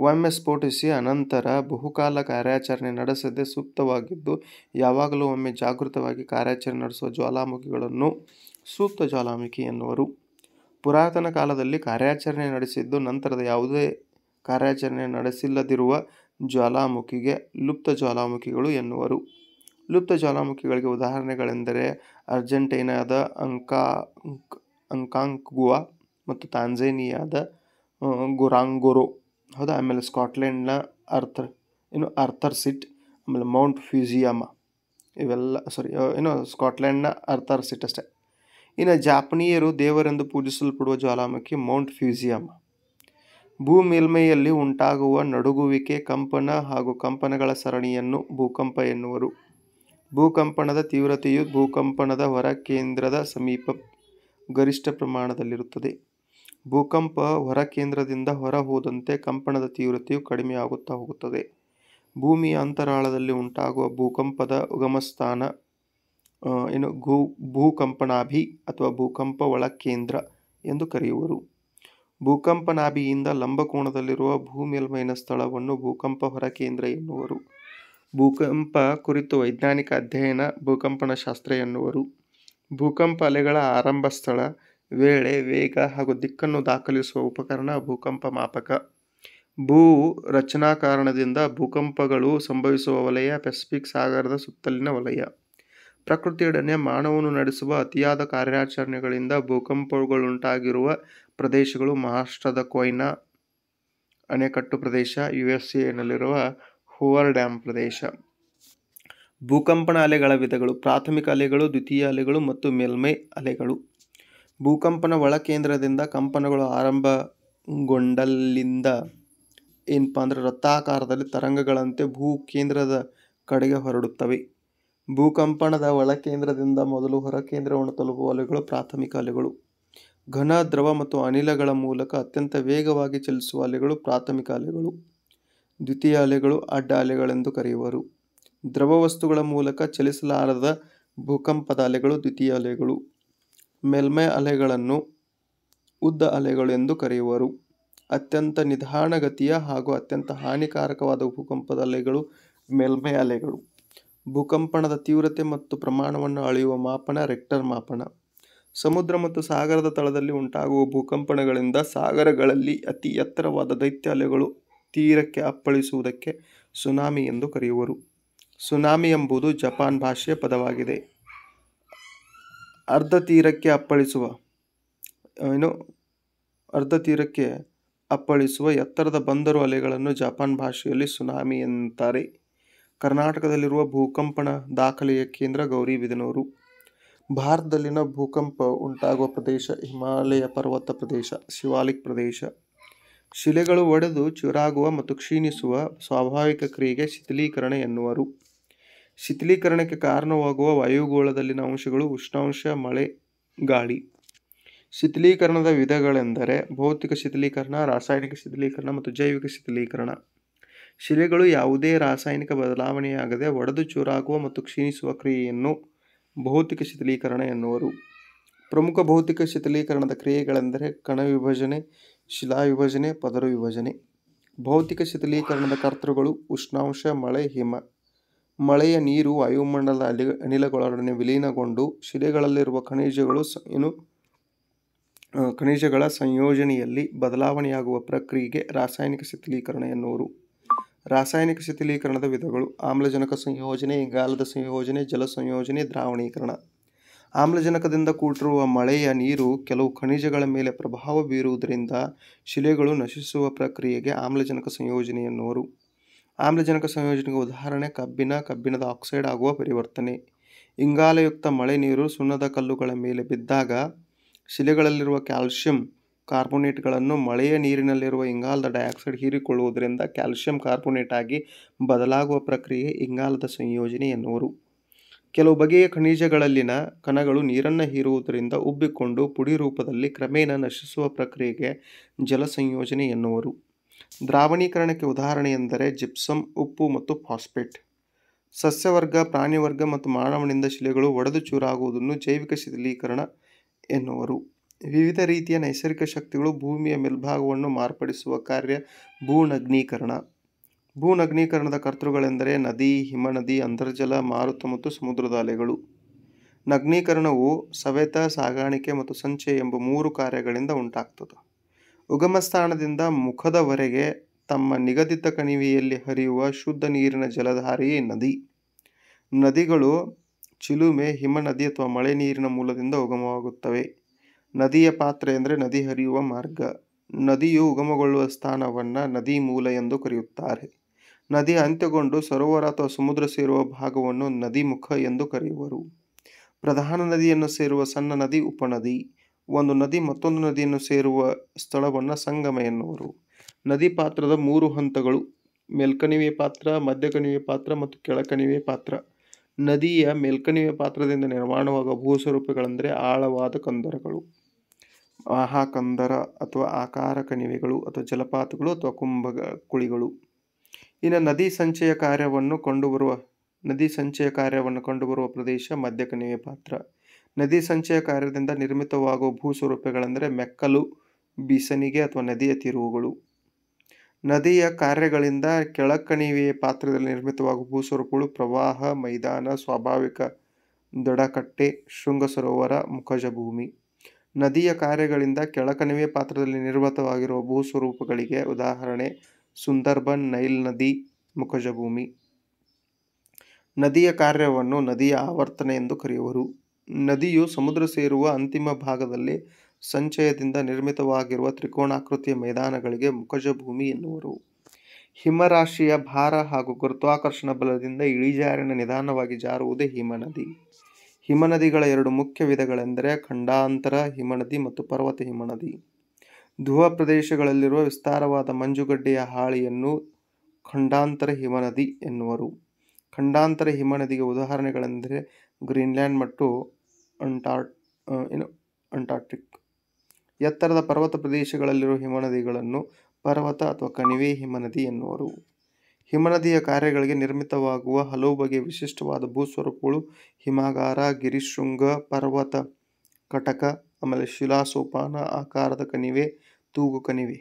ಒಮ್ಮೆ ಸ್ಫೋಟಿಸಿ ಅನಂತರ ಬಹುಕಾಲ ಕಾರ್ಯಾಚರಣೆ ನಡೆಸದೆ ಸೂಕ್ತವಾಗಿದ್ದು ಯಾವಾಗಲೂ ಒಮ್ಮೆ ಜಾಗೃತವಾಗಿ ಕಾರ್ಯಾಚರಣೆ ನಡೆಸುವ ಜ್ವಾಲಾಮುಖಿಗಳನ್ನು ಸೂಕ್ತ ಜ್ವಾಲಾಮುಖಿ ಎನ್ನುವರು ಪುರಾತನ ಕಾಲದಲ್ಲಿ ಕಾರ್ಯಾಚರಣೆ ನಡೆಸಿದ್ದು ನಂತರದ ಯಾವುದೇ ಕಾರ್ಯಾಚರಣೆ ನಡೆಸಿಲ್ಲದಿರುವ ಜ್ವಾಲಾಮುಖಿಗೆ ಲುಪ್ತ ಜ್ವಾಲಾಮುಖಿಗಳು ಎನ್ನುವರು ಲುಪ್ತ ಜ್ವಾಲಾಮುಖಿಗಳಿಗೆ ಉದಾಹರಣೆಗಳೆಂದರೆ ಅರ್ಜೆಂಟೈನಾದ ಅಂಕಾ ಅಂಕಾಂಕುವಾ ಮತ್ತು ತಾಂಜೇನಿಯಾದ ಗುರಾಂಗೊರೋ ಹೌದಾ ಆಮೇಲೆ ಸ್ಕಾಟ್ಲೆಂಡ್ನ ಅರ್ಥರ್ ಏನು ಅರ್ಥರ್ ಸಿಟ್ ಆಮೇಲೆ ಮೌಂಟ್ ಫ್ಯೂಜಿಯಾಮ ಇವೆಲ್ಲ ಸಾರಿ ಏನು ಸ್ಕಾಟ್ಲೆಂಡ್ನ ಅರ್ಥರ್ ಸಿಟ್ ಅಷ್ಟೇ ಇನ್ನು ಜಾಪನೀಯರು ದೇವರೆಂದು ಪೂಜಿಸಲ್ಪಡುವ ಜ್ವಾಲಾಮುಖಿ ಮೌಂಟ್ ಫ್ಯೂಸಿಯಂ ಭೂ ಮೇಲ್ಮೈಯಲ್ಲಿ ಉಂಟಾಗುವ ನಡುಗುವಿಕೆ ಕಂಪನ ಹಾಗೂ ಕಂಪನಗಳ ಸರಣಿಯನ್ನು ಭೂಕಂಪ ಎನ್ನುವರು ಭೂಕಂಪನದ ತೀವ್ರತೆಯು ಭೂಕಂಪನದ ಹೊರ ಕೇಂದ್ರದ ಸಮೀಪ ಗರಿಷ್ಠ ಪ್ರಮಾಣದಲ್ಲಿರುತ್ತದೆ ಭೂಕಂಪ ಹೊರ ಕೇಂದ್ರದಿಂದ ಹೊರ ಹೋದಂತೆ ಕಂಪನದ ತೀವ್ರತೆಯು ಕಡಿಮೆಯಾಗುತ್ತಾ ಹೋಗುತ್ತದೆ ಭೂಮಿಯ ಅಂತರಾಳದಲ್ಲಿ ಉಂಟಾಗುವ ಭೂಕಂಪದ ಉಗಮಸ್ಥಾನ ಏನು ಗೋ ಭೂಕಂಪನಾಭಿ ಅಥವಾ ಭೂಕಂಪ ಕೇಂದ್ರ ಎಂದು ಕರೆಯುವರು ಭೂಕಂಪನಾಭಿಯಿಂದ ಲಂಬಕೋಣದಲ್ಲಿರುವ ಭೂಮೇಲ್ಮೈನ ಸ್ಥಳವನ್ನು ಭೂಕಂಪ ಹೊರ ಕೇಂದ್ರ ಎನ್ನುವರು ಭೂಕಂಪ ಕುರಿತು ವೈಜ್ಞಾನಿಕ ಅಧ್ಯಯನ ಭೂಕಂಪನ ಶಾಸ್ತ್ರ ಎನ್ನುವರು ಭೂಕಂಪ ಅಲೆಗಳ ಆರಂಭ ಸ್ಥಳ ವೇಳೆ ವೇಗ ಹಾಗೂ ದಿಕ್ಕನ್ನು ದಾಖಲಿಸುವ ಉಪಕರಣ ಭೂಕಂಪ ಮಾಪಕ ಭೂ ರಚನಾ ಕಾರಣದಿಂದ ಭೂಕಂಪಗಳು ಸಂಭವಿಸುವ ವಲಯ ಪೆಸಿಫಿಕ್ ಸಾಗರದ ಸುತ್ತಲಿನ ವಲಯ ಪ್ರಕೃತಿಯೊಡನೆ ಮಾನವನು ನಡೆಸುವ ಅತಿಯಾದ ಕಾರ್ಯಾಚರಣೆಗಳಿಂದ ಭೂಕಂಪಗಳುಂಟಾಗಿರುವ ಪ್ರದೇಶಗಳು ಮಹಾರಾಷ್ಟ್ರದ ಕೊಯ್ನಾ ಅಣೆಕಟ್ಟು ಪ್ರದೇಶ ಯು ಎಸ್ ಎನಲ್ಲಿರುವ ಹೂವರ್ ಡ್ಯಾಮ್ ಪ್ರದೇಶ ಭೂಕಂಪನ ಅಲೆಗಳ ವಿಧಗಳು ಪ್ರಾಥಮಿಕ ಅಲೆಗಳು ದ್ವಿತೀಯ ಅಲೆಗಳು ಮತ್ತು ಮೇಲ್ಮೈ ಅಲೆಗಳು ಭೂಕಂಪನ ಒಳಕೇಂದ್ರದಿಂದ ಕಂಪನಗಳು ಆರಂಭಗೊಂಡಲ್ಲಿಂದ ಏನಪ್ಪ ಅಂದರೆ ವೃತ್ತಾಕಾರದಲ್ಲಿ ತರಂಗಗಳಂತೆ ಭೂ ಕೇಂದ್ರದ ಕಡೆಗೆ ಹೊರಡುತ್ತವೆ ಭೂಕಂಪನದ ಒಳಕೇಂದ್ರದಿಂದ ಮೊದಲು ಹೊರಕೇಂದ್ರವನ್ನು ತಲುಪುವ ಅಲೆಗಳು ಪ್ರಾಥಮಿಕ ಅಲೆಗಳು ಘನ ದ್ರವ ಮತ್ತು ಅನಿಲಗಳ ಮೂಲಕ ಅತ್ಯಂತ ವೇಗವಾಗಿ ಚಲಿಸುವ ಅಲೆಗಳು ಪ್ರಾಥಮಿಕ ಅಲೆಗಳು ದ್ವಿತೀಯ ಅಲೆಗಳು ಅಡ್ಡ ಅಲೆಗಳೆಂದು ಕರೆಯುವರು ದ್ರವ ವಸ್ತುಗಳ ಮೂಲಕ ಚಲಿಸಲಾರದ ಭೂಕಂಪದ ಅಲೆಗಳು ದ್ವಿತೀಯ ಅಲೆಗಳು ಮೇಲ್ಮೈ ಅಲೆಗಳನ್ನು ಉದ್ದ ಅಲೆಗಳು ಎಂದು ಕರೆಯುವರು ಅತ್ಯಂತ ನಿಧಾನಗತಿಯ ಹಾಗೂ ಅತ್ಯಂತ ಹಾನಿಕಾರಕವಾದ ಭೂಕಂಪದ ಅಲೆಗಳು ಮೇಲ್ಮೈ ಅಲೆಗಳು ಭೂಕಂಪನದ ತೀವ್ರತೆ ಮತ್ತು ಪ್ರಮಾಣವನ್ನು ಅಳೆಯುವ ಮಾಪನ ರೆಕ್ಟರ್ ಮಾಪನ ಸಮುದ್ರ ಮತ್ತು ಸಾಗರದ ತಳದಲ್ಲಿ ಉಂಟಾಗುವ ಭೂಕಂಪನಗಳಿಂದ ಸಾಗರಗಳಲ್ಲಿ ಅತಿ ಎತ್ತರವಾದ ದೈತ್ಯ ಅಲೆಗಳು ತೀರಕ್ಕೆ ಅಪ್ಪಳಿಸುವುದಕ್ಕೆ ಸುನಾಮಿ ಎಂದು ಕರೆಯುವರು ಸುನಾಮಿ ಎಂಬುದು ಜಪಾನ್ ಭಾಷೆಯ ಪದವಾಗಿದೆ ಅರ್ಧ ತೀರಕ್ಕೆ ಅಪ್ಪಳಿಸುವ ಏನು ಅರ್ಧ ತೀರಕ್ಕೆ ಅಪ್ಪಳಿಸುವ ಎತ್ತರದ ಬಂದರು ಅಲೆಗಳನ್ನು ಜಪಾನ್ ಭಾಷೆಯಲ್ಲಿ ಸುನಾಮಿ ಎಂತಾರೆ ಕರ್ನಾಟಕದಲ್ಲಿರುವ ಭೂಕಂಪನ ದಾಖಲೆಯ ಕೇಂದ್ರ ಗೌರಿಬಿದನೂರು ಭಾರತದಲ್ಲಿನ ಭೂಕಂಪ ಉಂಟಾಗುವ ಪ್ರದೇಶ ಹಿಮಾಲಯ ಪರ್ವತ ಪ್ರದೇಶ ಶಿವಾಲಿಕ್ ಪ್ರದೇಶ ಶಿಲೆಗಳು ಒಡೆದು ಚುರಾಗುವ ಮತ್ತು ಕ್ಷೀಣಿಸುವ ಸ್ವಾಭಾವಿಕ ಕ್ರಿಯೆಗೆ ಶಿಥಿಲೀಕರಣ ಎನ್ನುವರು ಶಿಥಿಲೀಕರಣಕ್ಕೆ ಕಾರಣವಾಗುವ ವಾಯುಗೋಳದಲ್ಲಿನ ಅಂಶಗಳು ಉಷ್ಣಾಂಶ ಮಳೆ ಗಾಳಿ ಶಿಥಿಲೀಕರಣದ ವಿಧಗಳೆಂದರೆ ಭೌತಿಕ ಶಿಥಿಲೀಕರಣ ರಾಸಾಯನಿಕ ಶಿಥಿಲೀಕರಣ ಮತ್ತು ಜೈವಿಕ ಶಿಥಿಲೀಕರಣ ಶಿಲೆಗಳು ಯಾವುದೇ ರಾಸಾಯನಿಕ ಬದಲಾವಣೆಯಾಗದೆ ಒಡೆದು ಚೂರಾಗುವ ಮತ್ತು ಕ್ಷೀಣಿಸುವ ಕ್ರಿಯೆಯನ್ನು ಭೌತಿಕ ಶಿಥಿಲೀಕರಣ ಎನ್ನುವರು ಪ್ರಮುಖ ಭೌತಿಕ ಶಿಥಿಲೀಕರಣದ ಕ್ರಿಯೆಗಳೆಂದರೆ ಕಣ ವಿಭಜನೆ ಶಿಲಾ ವಿಭಜನೆ ಪದರ ವಿಭಜನೆ ಭೌತಿಕ ಶಿಥಿಲೀಕರಣದ ಕರ್ತೃಗಳು ಉಷ್ಣಾಂಶ ಮಳೆ ಹಿಮ ಮಳೆಯ ನೀರು ವಾಯುಮಂಡಲ ಅಲಿ ಅನಿಲಗಳೊಡನೆ ವಿಲೀನಗೊಂಡು ಶಿಲೆಗಳಲ್ಲಿರುವ ಖನಿಜಗಳು ಏನು ಖನಿಜಗಳ ಸಂಯೋಜನೆಯಲ್ಲಿ ಬದಲಾವಣೆಯಾಗುವ ಪ್ರಕ್ರಿಯೆಗೆ ರಾಸಾಯನಿಕ ಶಿಥಿಲೀಕರಣ ಎನ್ನುವರು ರಾಸಾಯನಿಕ ಶಿಥಿಲೀಕರಣದ ವಿಧಗಳು ಆಮ್ಲಜನಕ ಸಂಯೋಜನೆ ಇಂಗಾಲದ ಸಂಯೋಜನೆ ಜಲ ಸಂಯೋಜನೆ ದ್ರಾವಣೀಕರಣ ಆಮ್ಲಜನಕದಿಂದ ಕೂಟಿರುವ ಮಳೆಯ ನೀರು ಕೆಲವು ಖನಿಜಗಳ ಮೇಲೆ ಪ್ರಭಾವ ಬೀರುವುದರಿಂದ ಶಿಲೆಗಳು ನಶಿಸುವ ಪ್ರಕ್ರಿಯೆಗೆ ಆಮ್ಲಜನಕ ಸಂಯೋಜನೆ ಎನ್ನುವರು ಆಮ್ಲಜನಕ ಸಂಯೋಜನೆಗೆ ಉದಾಹರಣೆ ಕಬ್ಬಿನ ಕಬ್ಬಿಣದ ಆಕ್ಸೈಡ್ ಆಗುವ ಪರಿವರ್ತನೆ ಇಂಗಾಲಯುಕ್ತ ಮಳೆ ನೀರು ಸುಣ್ಣದ ಕಲ್ಲುಗಳ ಮೇಲೆ ಬಿದ್ದಾಗ ಶಿಲೆಗಳಲ್ಲಿರುವ ಕ್ಯಾಲ್ಶಿಯಂ ಕಾರ್ಬೋನೇಟ್ಗಳನ್ನು ಮಳೆಯ ನೀರಿನಲ್ಲಿರುವ ಇಂಗಾಲದ ಡೈಆಕ್ಸೈಡ್ ಹೀರಿಕೊಳ್ಳುವುದರಿಂದ ಕ್ಯಾಲ್ಸಿಯಂ ಕಾರ್ಬೋನೇಟ್ ಆಗಿ ಬದಲಾಗುವ ಪ್ರಕ್ರಿಯೆ ಇಂಗಾಲದ ಸಂಯೋಜನೆ ಎನ್ನುವರು ಕೆಲವು ಬಗೆಯ ಖನಿಜಗಳಲ್ಲಿನ ಕಣಗಳು ನೀರನ್ನು ಹೀರುವುದರಿಂದ ಉಬ್ಬಿಕೊಂಡು ಪುಡಿ ರೂಪದಲ್ಲಿ ಕ್ರಮೇಣ ನಶಿಸುವ ಪ್ರಕ್ರಿಯೆಗೆ ಜಲ ಸಂಯೋಜನೆ ಎನ್ನುವರು ದ್ರಾವಣೀಕರಣಕ್ಕೆ ಉದಾಹರಣೆ ಎಂದರೆ ಜಿಪ್ಸಮ್ ಉಪ್ಪು ಮತ್ತು ಫಾಸ್ಫೇಟ್ ಸಸ್ಯವರ್ಗ ಪ್ರಾಣಿವರ್ಗ ಮತ್ತು ಮಾನವನಿಂದ ಶಿಲೆಗಳು ಒಡೆದು ಚೂರಾಗುವುದನ್ನು ಜೈವಿಕ ಶಿಥಿಲೀಕರಣ ಎನ್ನುವರು ವಿವಿಧ ರೀತಿಯ ನೈಸರ್ಗಿಕ ಶಕ್ತಿಗಳು ಭೂಮಿಯ ಮೇಲ್ಭಾಗವನ್ನು ಮಾರ್ಪಡಿಸುವ ಕಾರ್ಯ ಭೂ ನಗ್ನೀಕರಣ ಭೂ ನಗ್ನೀಕರಣದ ಕರ್ತೃಗಳೆಂದರೆ ನದಿ ಹಿಮನದಿ ಅಂತರ್ಜಲ ಮಾರುತ ಮತ್ತು ಸಮುದ್ರದ ಅಲೆಗಳು ನಗ್ನೀಕರಣವು ಸವೆತ ಸಾಗಾಣಿಕೆ ಮತ್ತು ಸಂಚೆ ಎಂಬ ಮೂರು ಕಾರ್ಯಗಳಿಂದ ಉಂಟಾಗ್ತದೆ ಉಗಮ ಸ್ಥಾನದಿಂದ ಮುಖದವರೆಗೆ ತಮ್ಮ ನಿಗದಿತ ಕಣಿವೆಯಲ್ಲಿ ಹರಿಯುವ ಶುದ್ಧ ನೀರಿನ ಜಲಧಾರೆಯೇ ನದಿ ನದಿಗಳು ಚಿಲುಮೆ ಹಿಮನದಿ ಅಥವಾ ಮಳೆ ನೀರಿನ ಮೂಲದಿಂದ ಉಗಮವಾಗುತ್ತವೆ ನದಿಯ ಪಾತ್ರೆ ಎಂದರೆ ನದಿ ಹರಿಯುವ ಮಾರ್ಗ ನದಿಯು ಉಗಮಗೊಳ್ಳುವ ಸ್ಥಾನವನ್ನು ನದಿ ಮೂಲ ಎಂದು ಕರೆಯುತ್ತಾರೆ ನದಿ ಅಂತ್ಯಗೊಂಡು ಸರೋವರ ಅಥವಾ ಸಮುದ್ರ ಸೇರುವ ಭಾಗವನ್ನು ನದಿ ಮುಖ ಎಂದು ಕರೆಯುವರು ಪ್ರಧಾನ ನದಿಯನ್ನು ಸೇರುವ ಸಣ್ಣ ನದಿ ಉಪನದಿ ಒಂದು ನದಿ ಮತ್ತೊಂದು ನದಿಯನ್ನು ಸೇರುವ ಸ್ಥಳವನ್ನು ಸಂಗಮ ಎನ್ನುವರು ನದಿ ಪಾತ್ರದ ಮೂರು ಹಂತಗಳು ಮೇಲ್ಕಣಿವೆ ಪಾತ್ರ ಮಧ್ಯಕಣಿವೆ ಪಾತ್ರ ಮತ್ತು ಕೆಳಕಣಿವೆ ಪಾತ್ರ ನದಿಯ ಮೇಲ್ಕಣಿವೆ ಪಾತ್ರದಿಂದ ನಿರ್ಮಾಣವಾಗುವ ಭೂಸ್ವರೂಪಗಳೆಂದರೆ ಆಳವಾದ ಕಂದರಗಳು ಆಹಾಕಂದರ ಅಥವಾ ಆಕಾರ ಕಣಿವೆಗಳು ಅಥವಾ ಜಲಪಾತಗಳು ಅಥವಾ ಕುಂಭ ಕುಳಿಗಳು ಇನ್ನು ನದಿ ಸಂಚಯ ಕಾರ್ಯವನ್ನು ಕಂಡುಬರುವ ನದಿ ಸಂಚಯ ಕಾರ್ಯವನ್ನು ಕಂಡುಬರುವ ಪ್ರದೇಶ ಮಧ್ಯ ಕಣಿವೆ ಪಾತ್ರ ನದಿ ಸಂಚಯ ಕಾರ್ಯದಿಂದ ನಿರ್ಮಿತವಾಗುವ ಭೂಸ್ವರೂಪಗಳೆಂದರೆ ಮೆಕ್ಕಲು ಬಿಸನಿಗೆ ಅಥವಾ ನದಿಯ ತಿರುವುಗಳು ನದಿಯ ಕಾರ್ಯಗಳಿಂದ ಕೆಳಕಣಿವೆಯ ಪಾತ್ರದಲ್ಲಿ ನಿರ್ಮಿತವಾಗುವ ಭೂಸ್ವರೂಪಗಳು ಪ್ರವಾಹ ಮೈದಾನ ಸ್ವಾಭಾವಿಕ ದಡಕಟ್ಟೆ ಶೃಂಗ ಸರೋವರ ಮುಖಜ ಭೂಮಿ ನದಿಯ ಕಾರ್ಯಗಳಿಂದ ಕೆಳಕಣಿವೆ ಪಾತ್ರದಲ್ಲಿ ನಿರ್ಮಿತವಾಗಿರುವ ಭೂಸ್ವರೂಪಗಳಿಗೆ ಉದಾಹರಣೆ ಸುಂದರ್ಬನ್ ನೈಲ್ ನದಿ ಮುಖಜಭೂಮಿ ನದಿಯ ಕಾರ್ಯವನ್ನು ನದಿಯ ಆವರ್ತನೆ ಎಂದು ಕರೆಯುವರು ನದಿಯು ಸಮುದ್ರ ಸೇರುವ ಅಂತಿಮ ಭಾಗದಲ್ಲಿ ಸಂಚಯದಿಂದ ನಿರ್ಮಿತವಾಗಿರುವ ತ್ರಿಕೋಣಾಕೃತಿಯ ಮೈದಾನಗಳಿಗೆ ಮುಖಜಭೂಮಿ ಎನ್ನುವರು ಹಿಮರಾಶಿಯ ಭಾರ ಹಾಗೂ ಗುರುತ್ವಾಕರ್ಷಣ ಬಲದಿಂದ ಇಳಿಜಾರಿನ ನಿಧಾನವಾಗಿ ಜಾರುವುದೇ ನದಿ ಹಿಮನದಿಗಳ ಎರಡು ಮುಖ್ಯ ವಿಧಗಳೆಂದರೆ ಖಂಡಾಂತರ ಹಿಮನದಿ ಮತ್ತು ಪರ್ವತ ಹಿಮನದಿ ಧ್ರುವ ಪ್ರದೇಶಗಳಲ್ಲಿರುವ ವಿಸ್ತಾರವಾದ ಮಂಜುಗಡ್ಡೆಯ ಹಾಳಿಯನ್ನು ಖಂಡಾಂತರ ಹಿಮನದಿ ಎನ್ನುವರು ಖಂಡಾಂತರ ಹಿಮನದಿಗೆ ಉದಾಹರಣೆಗಳೆಂದರೆ ಗ್ರೀನ್ಲ್ಯಾಂಡ್ ಮತ್ತು ಅಂಟಾರ್ಟ್ ಏನು ಅಂಟಾರ್ಟಿಕ್ ಎತ್ತರದ ಪರ್ವತ ಪ್ರದೇಶಗಳಲ್ಲಿರುವ ಹಿಮನದಿಗಳನ್ನು ಪರ್ವತ ಅಥವಾ ಕಣಿವೆ ಹಿಮನದಿ ಎನ್ನುವರು ಹಿಮನದಿಯ ಕಾರ್ಯಗಳಿಗೆ ನಿರ್ಮಿತವಾಗುವ ಹಲವು ಬಗೆಯ ವಿಶಿಷ್ಟವಾದ ಭೂಸ್ವರೂಪಗಳು ಹಿಮಾಗಾರ ಗಿರಿಶೃಂಗ ಪರ್ವತ ಕಟಕ ಆಮೇಲೆ ಶಿಲಾಸೋಪಾನ ಆಕಾರದ ಕಣಿವೆ ತೂಗು ಕಣಿವೆ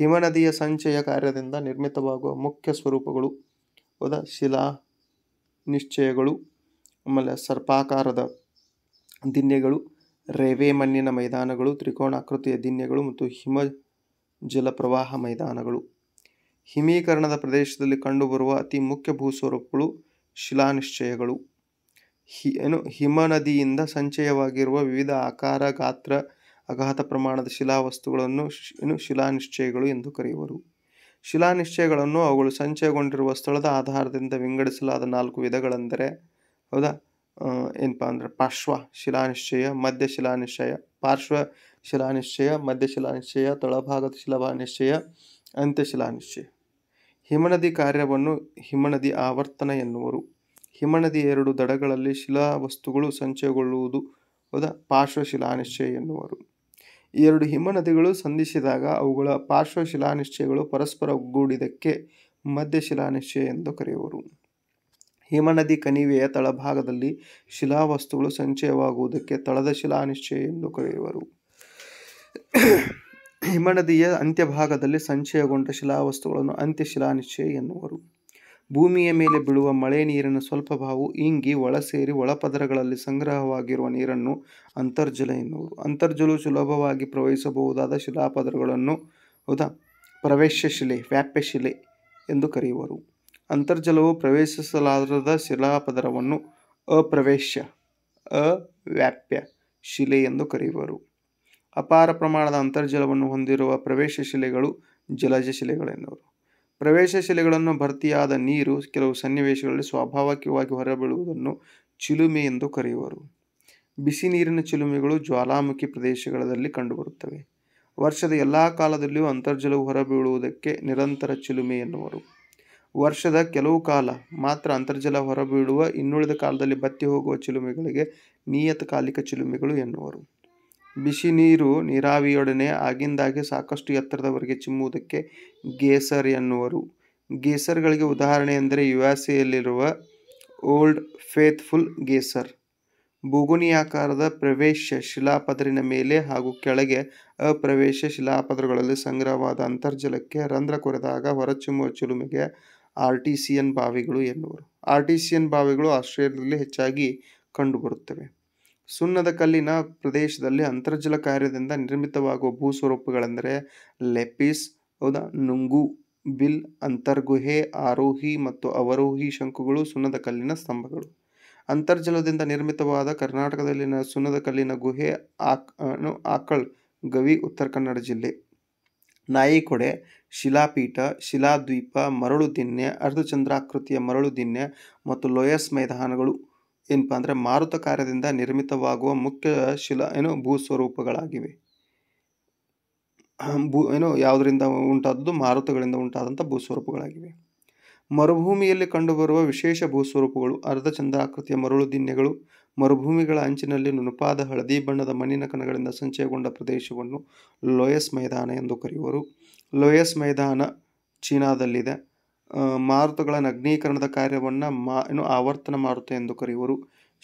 ಹಿಮನದಿಯ ಸಂಚಯ ಕಾರ್ಯದಿಂದ ನಿರ್ಮಿತವಾಗುವ ಮುಖ್ಯ ಸ್ವರೂಪಗಳು ಹೋದ ಶಿಲಾ ನಿಶ್ಚಯಗಳು ಆಮೇಲೆ ಸರ್ಪಾಕಾರದ ದಿನ್ಯಗಳು ರೇವೆ ಮಣ್ಣಿನ ಮೈದಾನಗಳು ತ್ರಿಕೋಣಾಕೃತಿಯ ದಿನ್ಯಗಳು ಮತ್ತು ಹಿಮ ಜಲಪ್ರವಾಹ ಮೈದಾನಗಳು ಹಿಮೀಕರಣದ ಪ್ರದೇಶದಲ್ಲಿ ಕಂಡುಬರುವ ಅತಿ ಮುಖ್ಯ ಭೂಸ್ವರೂಪಗಳು ಶಿಲಾನಿಶ್ಚಯಗಳು ಹಿ ಏನು ಹಿಮನದಿಯಿಂದ ಸಂಚಯವಾಗಿರುವ ವಿವಿಧ ಆಕಾರ ಗಾತ್ರ ಅಗಾಧ ಪ್ರಮಾಣದ ಶಿಲಾವಸ್ತುಗಳನ್ನು ಏನು ಶಿಲಾನಿಶ್ಚಯಗಳು ಎಂದು ಕರೆಯುವರು ಶಿಲಾನಿಶ್ಚಯಗಳನ್ನು ಅವುಗಳು ಸಂಚಯಗೊಂಡಿರುವ ಸ್ಥಳದ ಆಧಾರದಿಂದ ವಿಂಗಡಿಸಲಾದ ನಾಲ್ಕು ವಿಧಗಳೆಂದರೆ ಹೌದಾ ಏನಪ್ಪ ಅಂದರೆ ಪಾರ್ಶ್ವ ಶಿಲಾನಿಶ್ಚಯ ಮಧ್ಯ ಶಿಲಾನಿಶ್ಚಯ ಪಾರ್ಶ್ವ ಶಿಲಾನಿಶ್ಚಯ ಮಧ್ಯ ಶಿಲಾನಿಶ್ಚಯ ತಳಭಾಗದ ಶಿಲಾನಿಶ್ಚಯ ಅಂತ್ಯಶಿಲಾನಿಶ್ಚಯ ಹಿಮನದಿ ಕಾರ್ಯವನ್ನು ಹಿಮನದಿ ಆವರ್ತನ ಎನ್ನುವರು ಹಿಮನದಿ ಎರಡು ದಡಗಳಲ್ಲಿ ಶಿಲಾ ವಸ್ತುಗಳು ಸಂಚಯಗೊಳ್ಳುವುದು ಪಾರ್ಶ್ವ ಪಾರ್ಶ್ವಶಿಲಾನಿಶ್ಚಯ ಎನ್ನುವರು ಈ ಎರಡು ಹಿಮನದಿಗಳು ಸಂಧಿಸಿದಾಗ ಅವುಗಳ ಪಾರ್ಶ್ವಶಿಲಾನಿಶ್ಚಯಗಳು ಪರಸ್ಪರ ಒಗ್ಗೂಡಿದಕ್ಕೆ ಮಧ್ಯಶಿಲಾನಿಶ್ಚಯ ಎಂದು ಕರೆಯುವರು ಹಿಮನದಿ ಕಣಿವೆಯ ತಳಭಾಗದಲ್ಲಿ ಶಿಲಾವಸ್ತುಗಳು ಸಂಚಯವಾಗುವುದಕ್ಕೆ ತಳದ ಶಿಲಾನಿಶ್ಚಯ ಎಂದು ಕರೆಯುವರು ಹಿಮನದಿಯ ಅಂತ್ಯಭಾಗದಲ್ಲಿ ಸಂಚಯಗೊಂಡ ಶಿಲಾವಸ್ತುಗಳನ್ನು ಅಂತ್ಯಶಿಲಾನಿಶ್ಚಯ ಎನ್ನುವರು ಭೂಮಿಯ ಮೇಲೆ ಬೀಳುವ ಮಳೆ ನೀರಿನ ಸ್ವಲ್ಪ ಭಾವು ಇಂಗಿ ಒಳಸೇರಿ ಒಳಪದರಗಳಲ್ಲಿ ಸಂಗ್ರಹವಾಗಿರುವ ನೀರನ್ನು ಅಂತರ್ಜಲ ಎನ್ನುವರು ಅಂತರ್ಜಲವು ಸುಲಭವಾಗಿ ಪ್ರವಹಿಸಬಹುದಾದ ಶಿಲಾಪದರಗಳನ್ನು ಹೌದಾ ಶಿಲೆ ವ್ಯಾಪ್ಯಶಿಲೆ ಎಂದು ಕರೆಯುವರು ಅಂತರ್ಜಲವು ಪ್ರವೇಶಿಸಲಾರದ ಶಿಲಾಪದರವನ್ನು ಅಪ್ರವೇಶ್ಯ ಅವ್ಯಾಪ್ಯ ಶಿಲೆ ಎಂದು ಕರೆಯುವರು ಅಪಾರ ಪ್ರಮಾಣದ ಅಂತರ್ಜಲವನ್ನು ಹೊಂದಿರುವ ಪ್ರವೇಶ ಶಿಲೆಗಳು ಜಲಜ ಶಿಲೆಗಳೆನ್ನುವರು ಪ್ರವೇಶ ಶಿಲೆಗಳನ್ನು ಭರ್ತಿಯಾದ ನೀರು ಕೆಲವು ಸನ್ನಿವೇಶಗಳಲ್ಲಿ ಸ್ವಾಭಾವಿಕವಾಗಿ ಹೊರಬೀಳುವುದನ್ನು ಚಿಲುಮೆ ಎಂದು ಕರೆಯುವರು ಬಿಸಿ ನೀರಿನ ಚಿಲುಮೆಗಳು ಜ್ವಾಲಾಮುಖಿ ಪ್ರದೇಶಗಳಲ್ಲಿ ಕಂಡುಬರುತ್ತವೆ ವರ್ಷದ ಎಲ್ಲ ಕಾಲದಲ್ಲಿಯೂ ಅಂತರ್ಜಲವು ಹೊರಬೀಳುವುದಕ್ಕೆ ನಿರಂತರ ಚಿಲುಮೆ ಎನ್ನುವರು ವರ್ಷದ ಕೆಲವು ಕಾಲ ಮಾತ್ರ ಅಂತರ್ಜಲ ಹೊರಬೀಳುವ ಇನ್ನುಳಿದ ಕಾಲದಲ್ಲಿ ಬತ್ತಿ ಹೋಗುವ ಚಿಲುಮೆಗಳಿಗೆ ನಿಯತಕಾಲಿಕ ಚಿಲುಮೆಗಳು ಎನ್ನುವರು ಬಿಸಿನೀರು ನೀರಾವಿಯೊಡನೆ ಆಗಿಂದಾಗ್ಗೆ ಸಾಕಷ್ಟು ಎತ್ತರದವರೆಗೆ ಚಿಮ್ಮುವುದಕ್ಕೆ ಗೇಸರ್ ಎನ್ನುವರು ಗೇಸರ್ಗಳಿಗೆ ಉದಾಹರಣೆ ಎಂದರೆ ಯುವಾಸಿಯಲ್ಲಿರುವ ಓಲ್ಡ್ ಫೇತ್ಫುಲ್ ಗೇಸರ್ ಬುಗುನಿಯಾಕಾರದ ಪ್ರವೇಶ ಶಿಲಾಪದರಿನ ಮೇಲೆ ಹಾಗೂ ಕೆಳಗೆ ಅಪ್ರವೇಶ ಶಿಲಾಪದರಗಳಲ್ಲಿ ಸಂಗ್ರಹವಾದ ಅಂತರ್ಜಲಕ್ಕೆ ರಂಧ್ರ ಕೊರೆದಾಗ ಹೊರಚುಮ್ಮುವ ಚಿಲುಮೆಗೆ ಆರ್ಟಿಸಿಯನ್ ಬಾವಿಗಳು ಎನ್ನುವರು ಆರ್ಟಿಸಿಯನ್ ಬಾವಿಗಳು ಆಸ್ಟ್ರೇಲಿಯಾದಲ್ಲಿ ಹೆಚ್ಚಾಗಿ ಕಂಡುಬರುತ್ತವೆ ಸುಣ್ಣದ ಕಲ್ಲಿನ ಪ್ರದೇಶದಲ್ಲಿ ಅಂತರ್ಜಲ ಕಾರ್ಯದಿಂದ ನಿರ್ಮಿತವಾಗುವ ಭೂಸ್ವರೂಪಗಳೆಂದರೆ ಲೆಪಿಸ್ ಹೌದಾ ನುಂಗು ಬಿಲ್ ಅಂತರ್ಗುಹೆ ಆರೋಹಿ ಮತ್ತು ಅವರೋಹಿ ಶಂಕುಗಳು ಸುಣ್ಣದ ಕಲ್ಲಿನ ಸ್ತಂಭಗಳು ಅಂತರ್ಜಲದಿಂದ ನಿರ್ಮಿತವಾದ ಕರ್ನಾಟಕದಲ್ಲಿನ ಸುಣ್ಣದ ಕಲ್ಲಿನ ಗುಹೆ ಆಕ್ ಆಕಳ್ ಗವಿ ಉತ್ತರ ಕನ್ನಡ ಜಿಲ್ಲೆ ನಾಯಿಕೊಡೆ ಶಿಲಾಪೀಠ ಶಿಲಾದ್ವೀಪ ಮರಳು ದಿನ್ಯ ಅರ್ಧಚಂದ್ರಾಕೃತಿಯ ಮರಳು ದಿನ್ಯ ಮತ್ತು ಲೋಯಸ್ ಮೈದಾನಗಳು ಏನಪ್ಪ ಅಂದರೆ ಮಾರುತ ಕಾರ್ಯದಿಂದ ನಿರ್ಮಿತವಾಗುವ ಮುಖ್ಯ ಶಿಲಾ ಏನು ಭೂಸ್ವರೂಪಗಳಾಗಿವೆ ಭೂ ಏನು ಯಾವುದರಿಂದ ಉಂಟಾದದ್ದು ಮಾರುತಗಳಿಂದ ಉಂಟಾದಂಥ ಭೂಸ್ವರೂಪಗಳಾಗಿವೆ ಮರುಭೂಮಿಯಲ್ಲಿ ಕಂಡುಬರುವ ವಿಶೇಷ ಭೂಸ್ವರೂಪಗಳು ಅರ್ಧಚಂದ್ರಾಕೃತಿಯ ಮರಳು ದಿನ್ಯಗಳು ಮರುಭೂಮಿಗಳ ಅಂಚಿನಲ್ಲಿ ನುಣುಪಾದ ಹಳದಿ ಬಣ್ಣದ ಮಣ್ಣಿನ ಕಣಗಳಿಂದ ಸಂಚಯಗೊಂಡ ಪ್ರದೇಶವನ್ನು ಲೋಯಸ್ ಮೈದಾನ ಎಂದು ಕರೆಯುವರು ಲೋಯಸ್ ಮೈದಾನ ಚೀನಾದಲ್ಲಿದೆ ಮಾರುತಗಳ ನಗ್ನೀಕರಣದ ಕಾರ್ಯವನ್ನು ಮಾ ಏನು ಆವರ್ತನ ಮಾರುತ ಎಂದು ಕರೆಯುವರು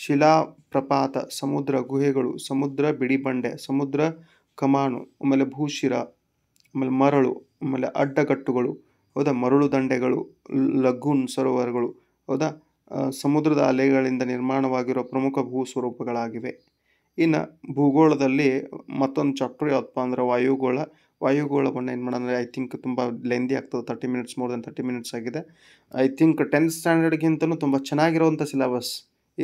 ಶಿಲಾ ಪ್ರಪಾತ ಸಮುದ್ರ ಗುಹೆಗಳು ಸಮುದ್ರ ಬಿಡಿಬಂಡೆ ಸಮುದ್ರ ಕಮಾನು ಆಮೇಲೆ ಭೂಶಿರ ಆಮೇಲೆ ಮರಳು ಆಮೇಲೆ ಅಡ್ಡಗಟ್ಟುಗಳು ಹೌದಾ ಮರಳು ದಂಡೆಗಳು ಲಘುನ್ ಸರೋವರಗಳು ಹೌದಾ ಸಮುದ್ರದ ಅಲೆಗಳಿಂದ ನಿರ್ಮಾಣವಾಗಿರುವ ಪ್ರಮುಖ ಭೂ ಸ್ವರೂಪಗಳಾಗಿವೆ ಇನ್ನು ಭೂಗೋಳದಲ್ಲಿ ಮತ್ತೊಂದು ಚಾಪ್ಟರ್ ಯಾವುದಪ್ಪ ಅಂದ್ರೆ ವಾಯುಗೋಳ ಬಣ್ಣ ಏನು ಮಾಡೋಣ ಐ ಥಿಂಕ್ ತುಂಬ ಲೆಂದಿ ಆಗ್ತದೆ thirty minutes more than thirty minutes ಆಗಿದೆ ಐ ಥಿಂಕ್ ಟೆಂತ್ ಸ್ಟ್ಯಾಂಡರ್ಡ್ಗಿಂತಲೂ ತುಂಬ ಚೆನ್ನಾಗಿರುವಂಥ ಸಿಲೆಬಸ್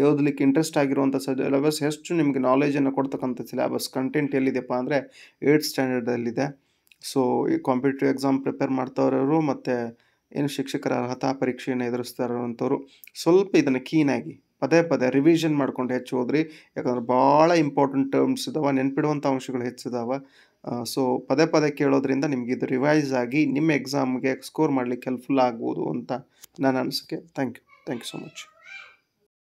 ಓದಲಿಕ್ಕೆ ಇಂಟ್ರೆಸ್ಟ್ ಆಗಿರುವಂಥ ಸಿಲೆಬಸ್ ಎಷ್ಟು ನಿಮಗೆ ನಾಲೆಜನ್ನು ಕೊಡ್ತಕ್ಕಂಥ ಸಿಲೆಬಸ್ ಕಂಟೆಂಟ್ ಎಲ್ಲಿದೆಯಪ್ಪ ಅಂದರೆ ಏಯ್ಟ್ ಸ್ಟ್ಯಾಂಡರ್ಡಲ್ಲಿದೆ ಸೊ ಈ ಕಾಂಪಿಟೇಟಿವ್ ಎಕ್ಸಾಮ್ ಪ್ರಿಪೇರ್ ಮಾಡ್ತಾವ್ರವರು ಮತ್ತು ಏನು ಶಿಕ್ಷಕರ ಅರ್ಹತಾ ಪರೀಕ್ಷೆಯನ್ನು ಎದುರಿಸ್ತಾರಂಥವ್ರು ಸ್ವಲ್ಪ ಇದನ್ನು ಕೀನಾಗಿ ಪದೇ ಪದೇ ರಿವಿಷನ್ ಮಾಡ್ಕೊಂಡು ಹೆಚ್ಚು ಹೋದ್ರಿ ಯಾಕಂದ್ರೆ ಭಾಳ ಇಂಪಾರ್ಟೆಂಟ್ ಟರ್ಮ್ಸ್ ಇದಾವೆ ನೆನ್ಪಿಡುವಂಥ ಅಂಶಗಳು ಹೆಚ್ಚಿದಾವೆ ಸೊ ಪದೇ ಪದೇ ಕೇಳೋದ್ರಿಂದ ನಿಮಗೆ ಇದು ರಿವೈಸ್ ಆಗಿ ನಿಮ್ಮ ಎಕ್ಸಾಮ್ಗೆ ಸ್ಕೋರ್ ಮಾಡಲಿಕ್ಕೆ ಹೆಲ್ಪ್ಫುಲ್ ಆಗ್ಬೋದು ಅಂತ ನನ್ನ ಅನಿಸಿಕೆ thank you thank you so much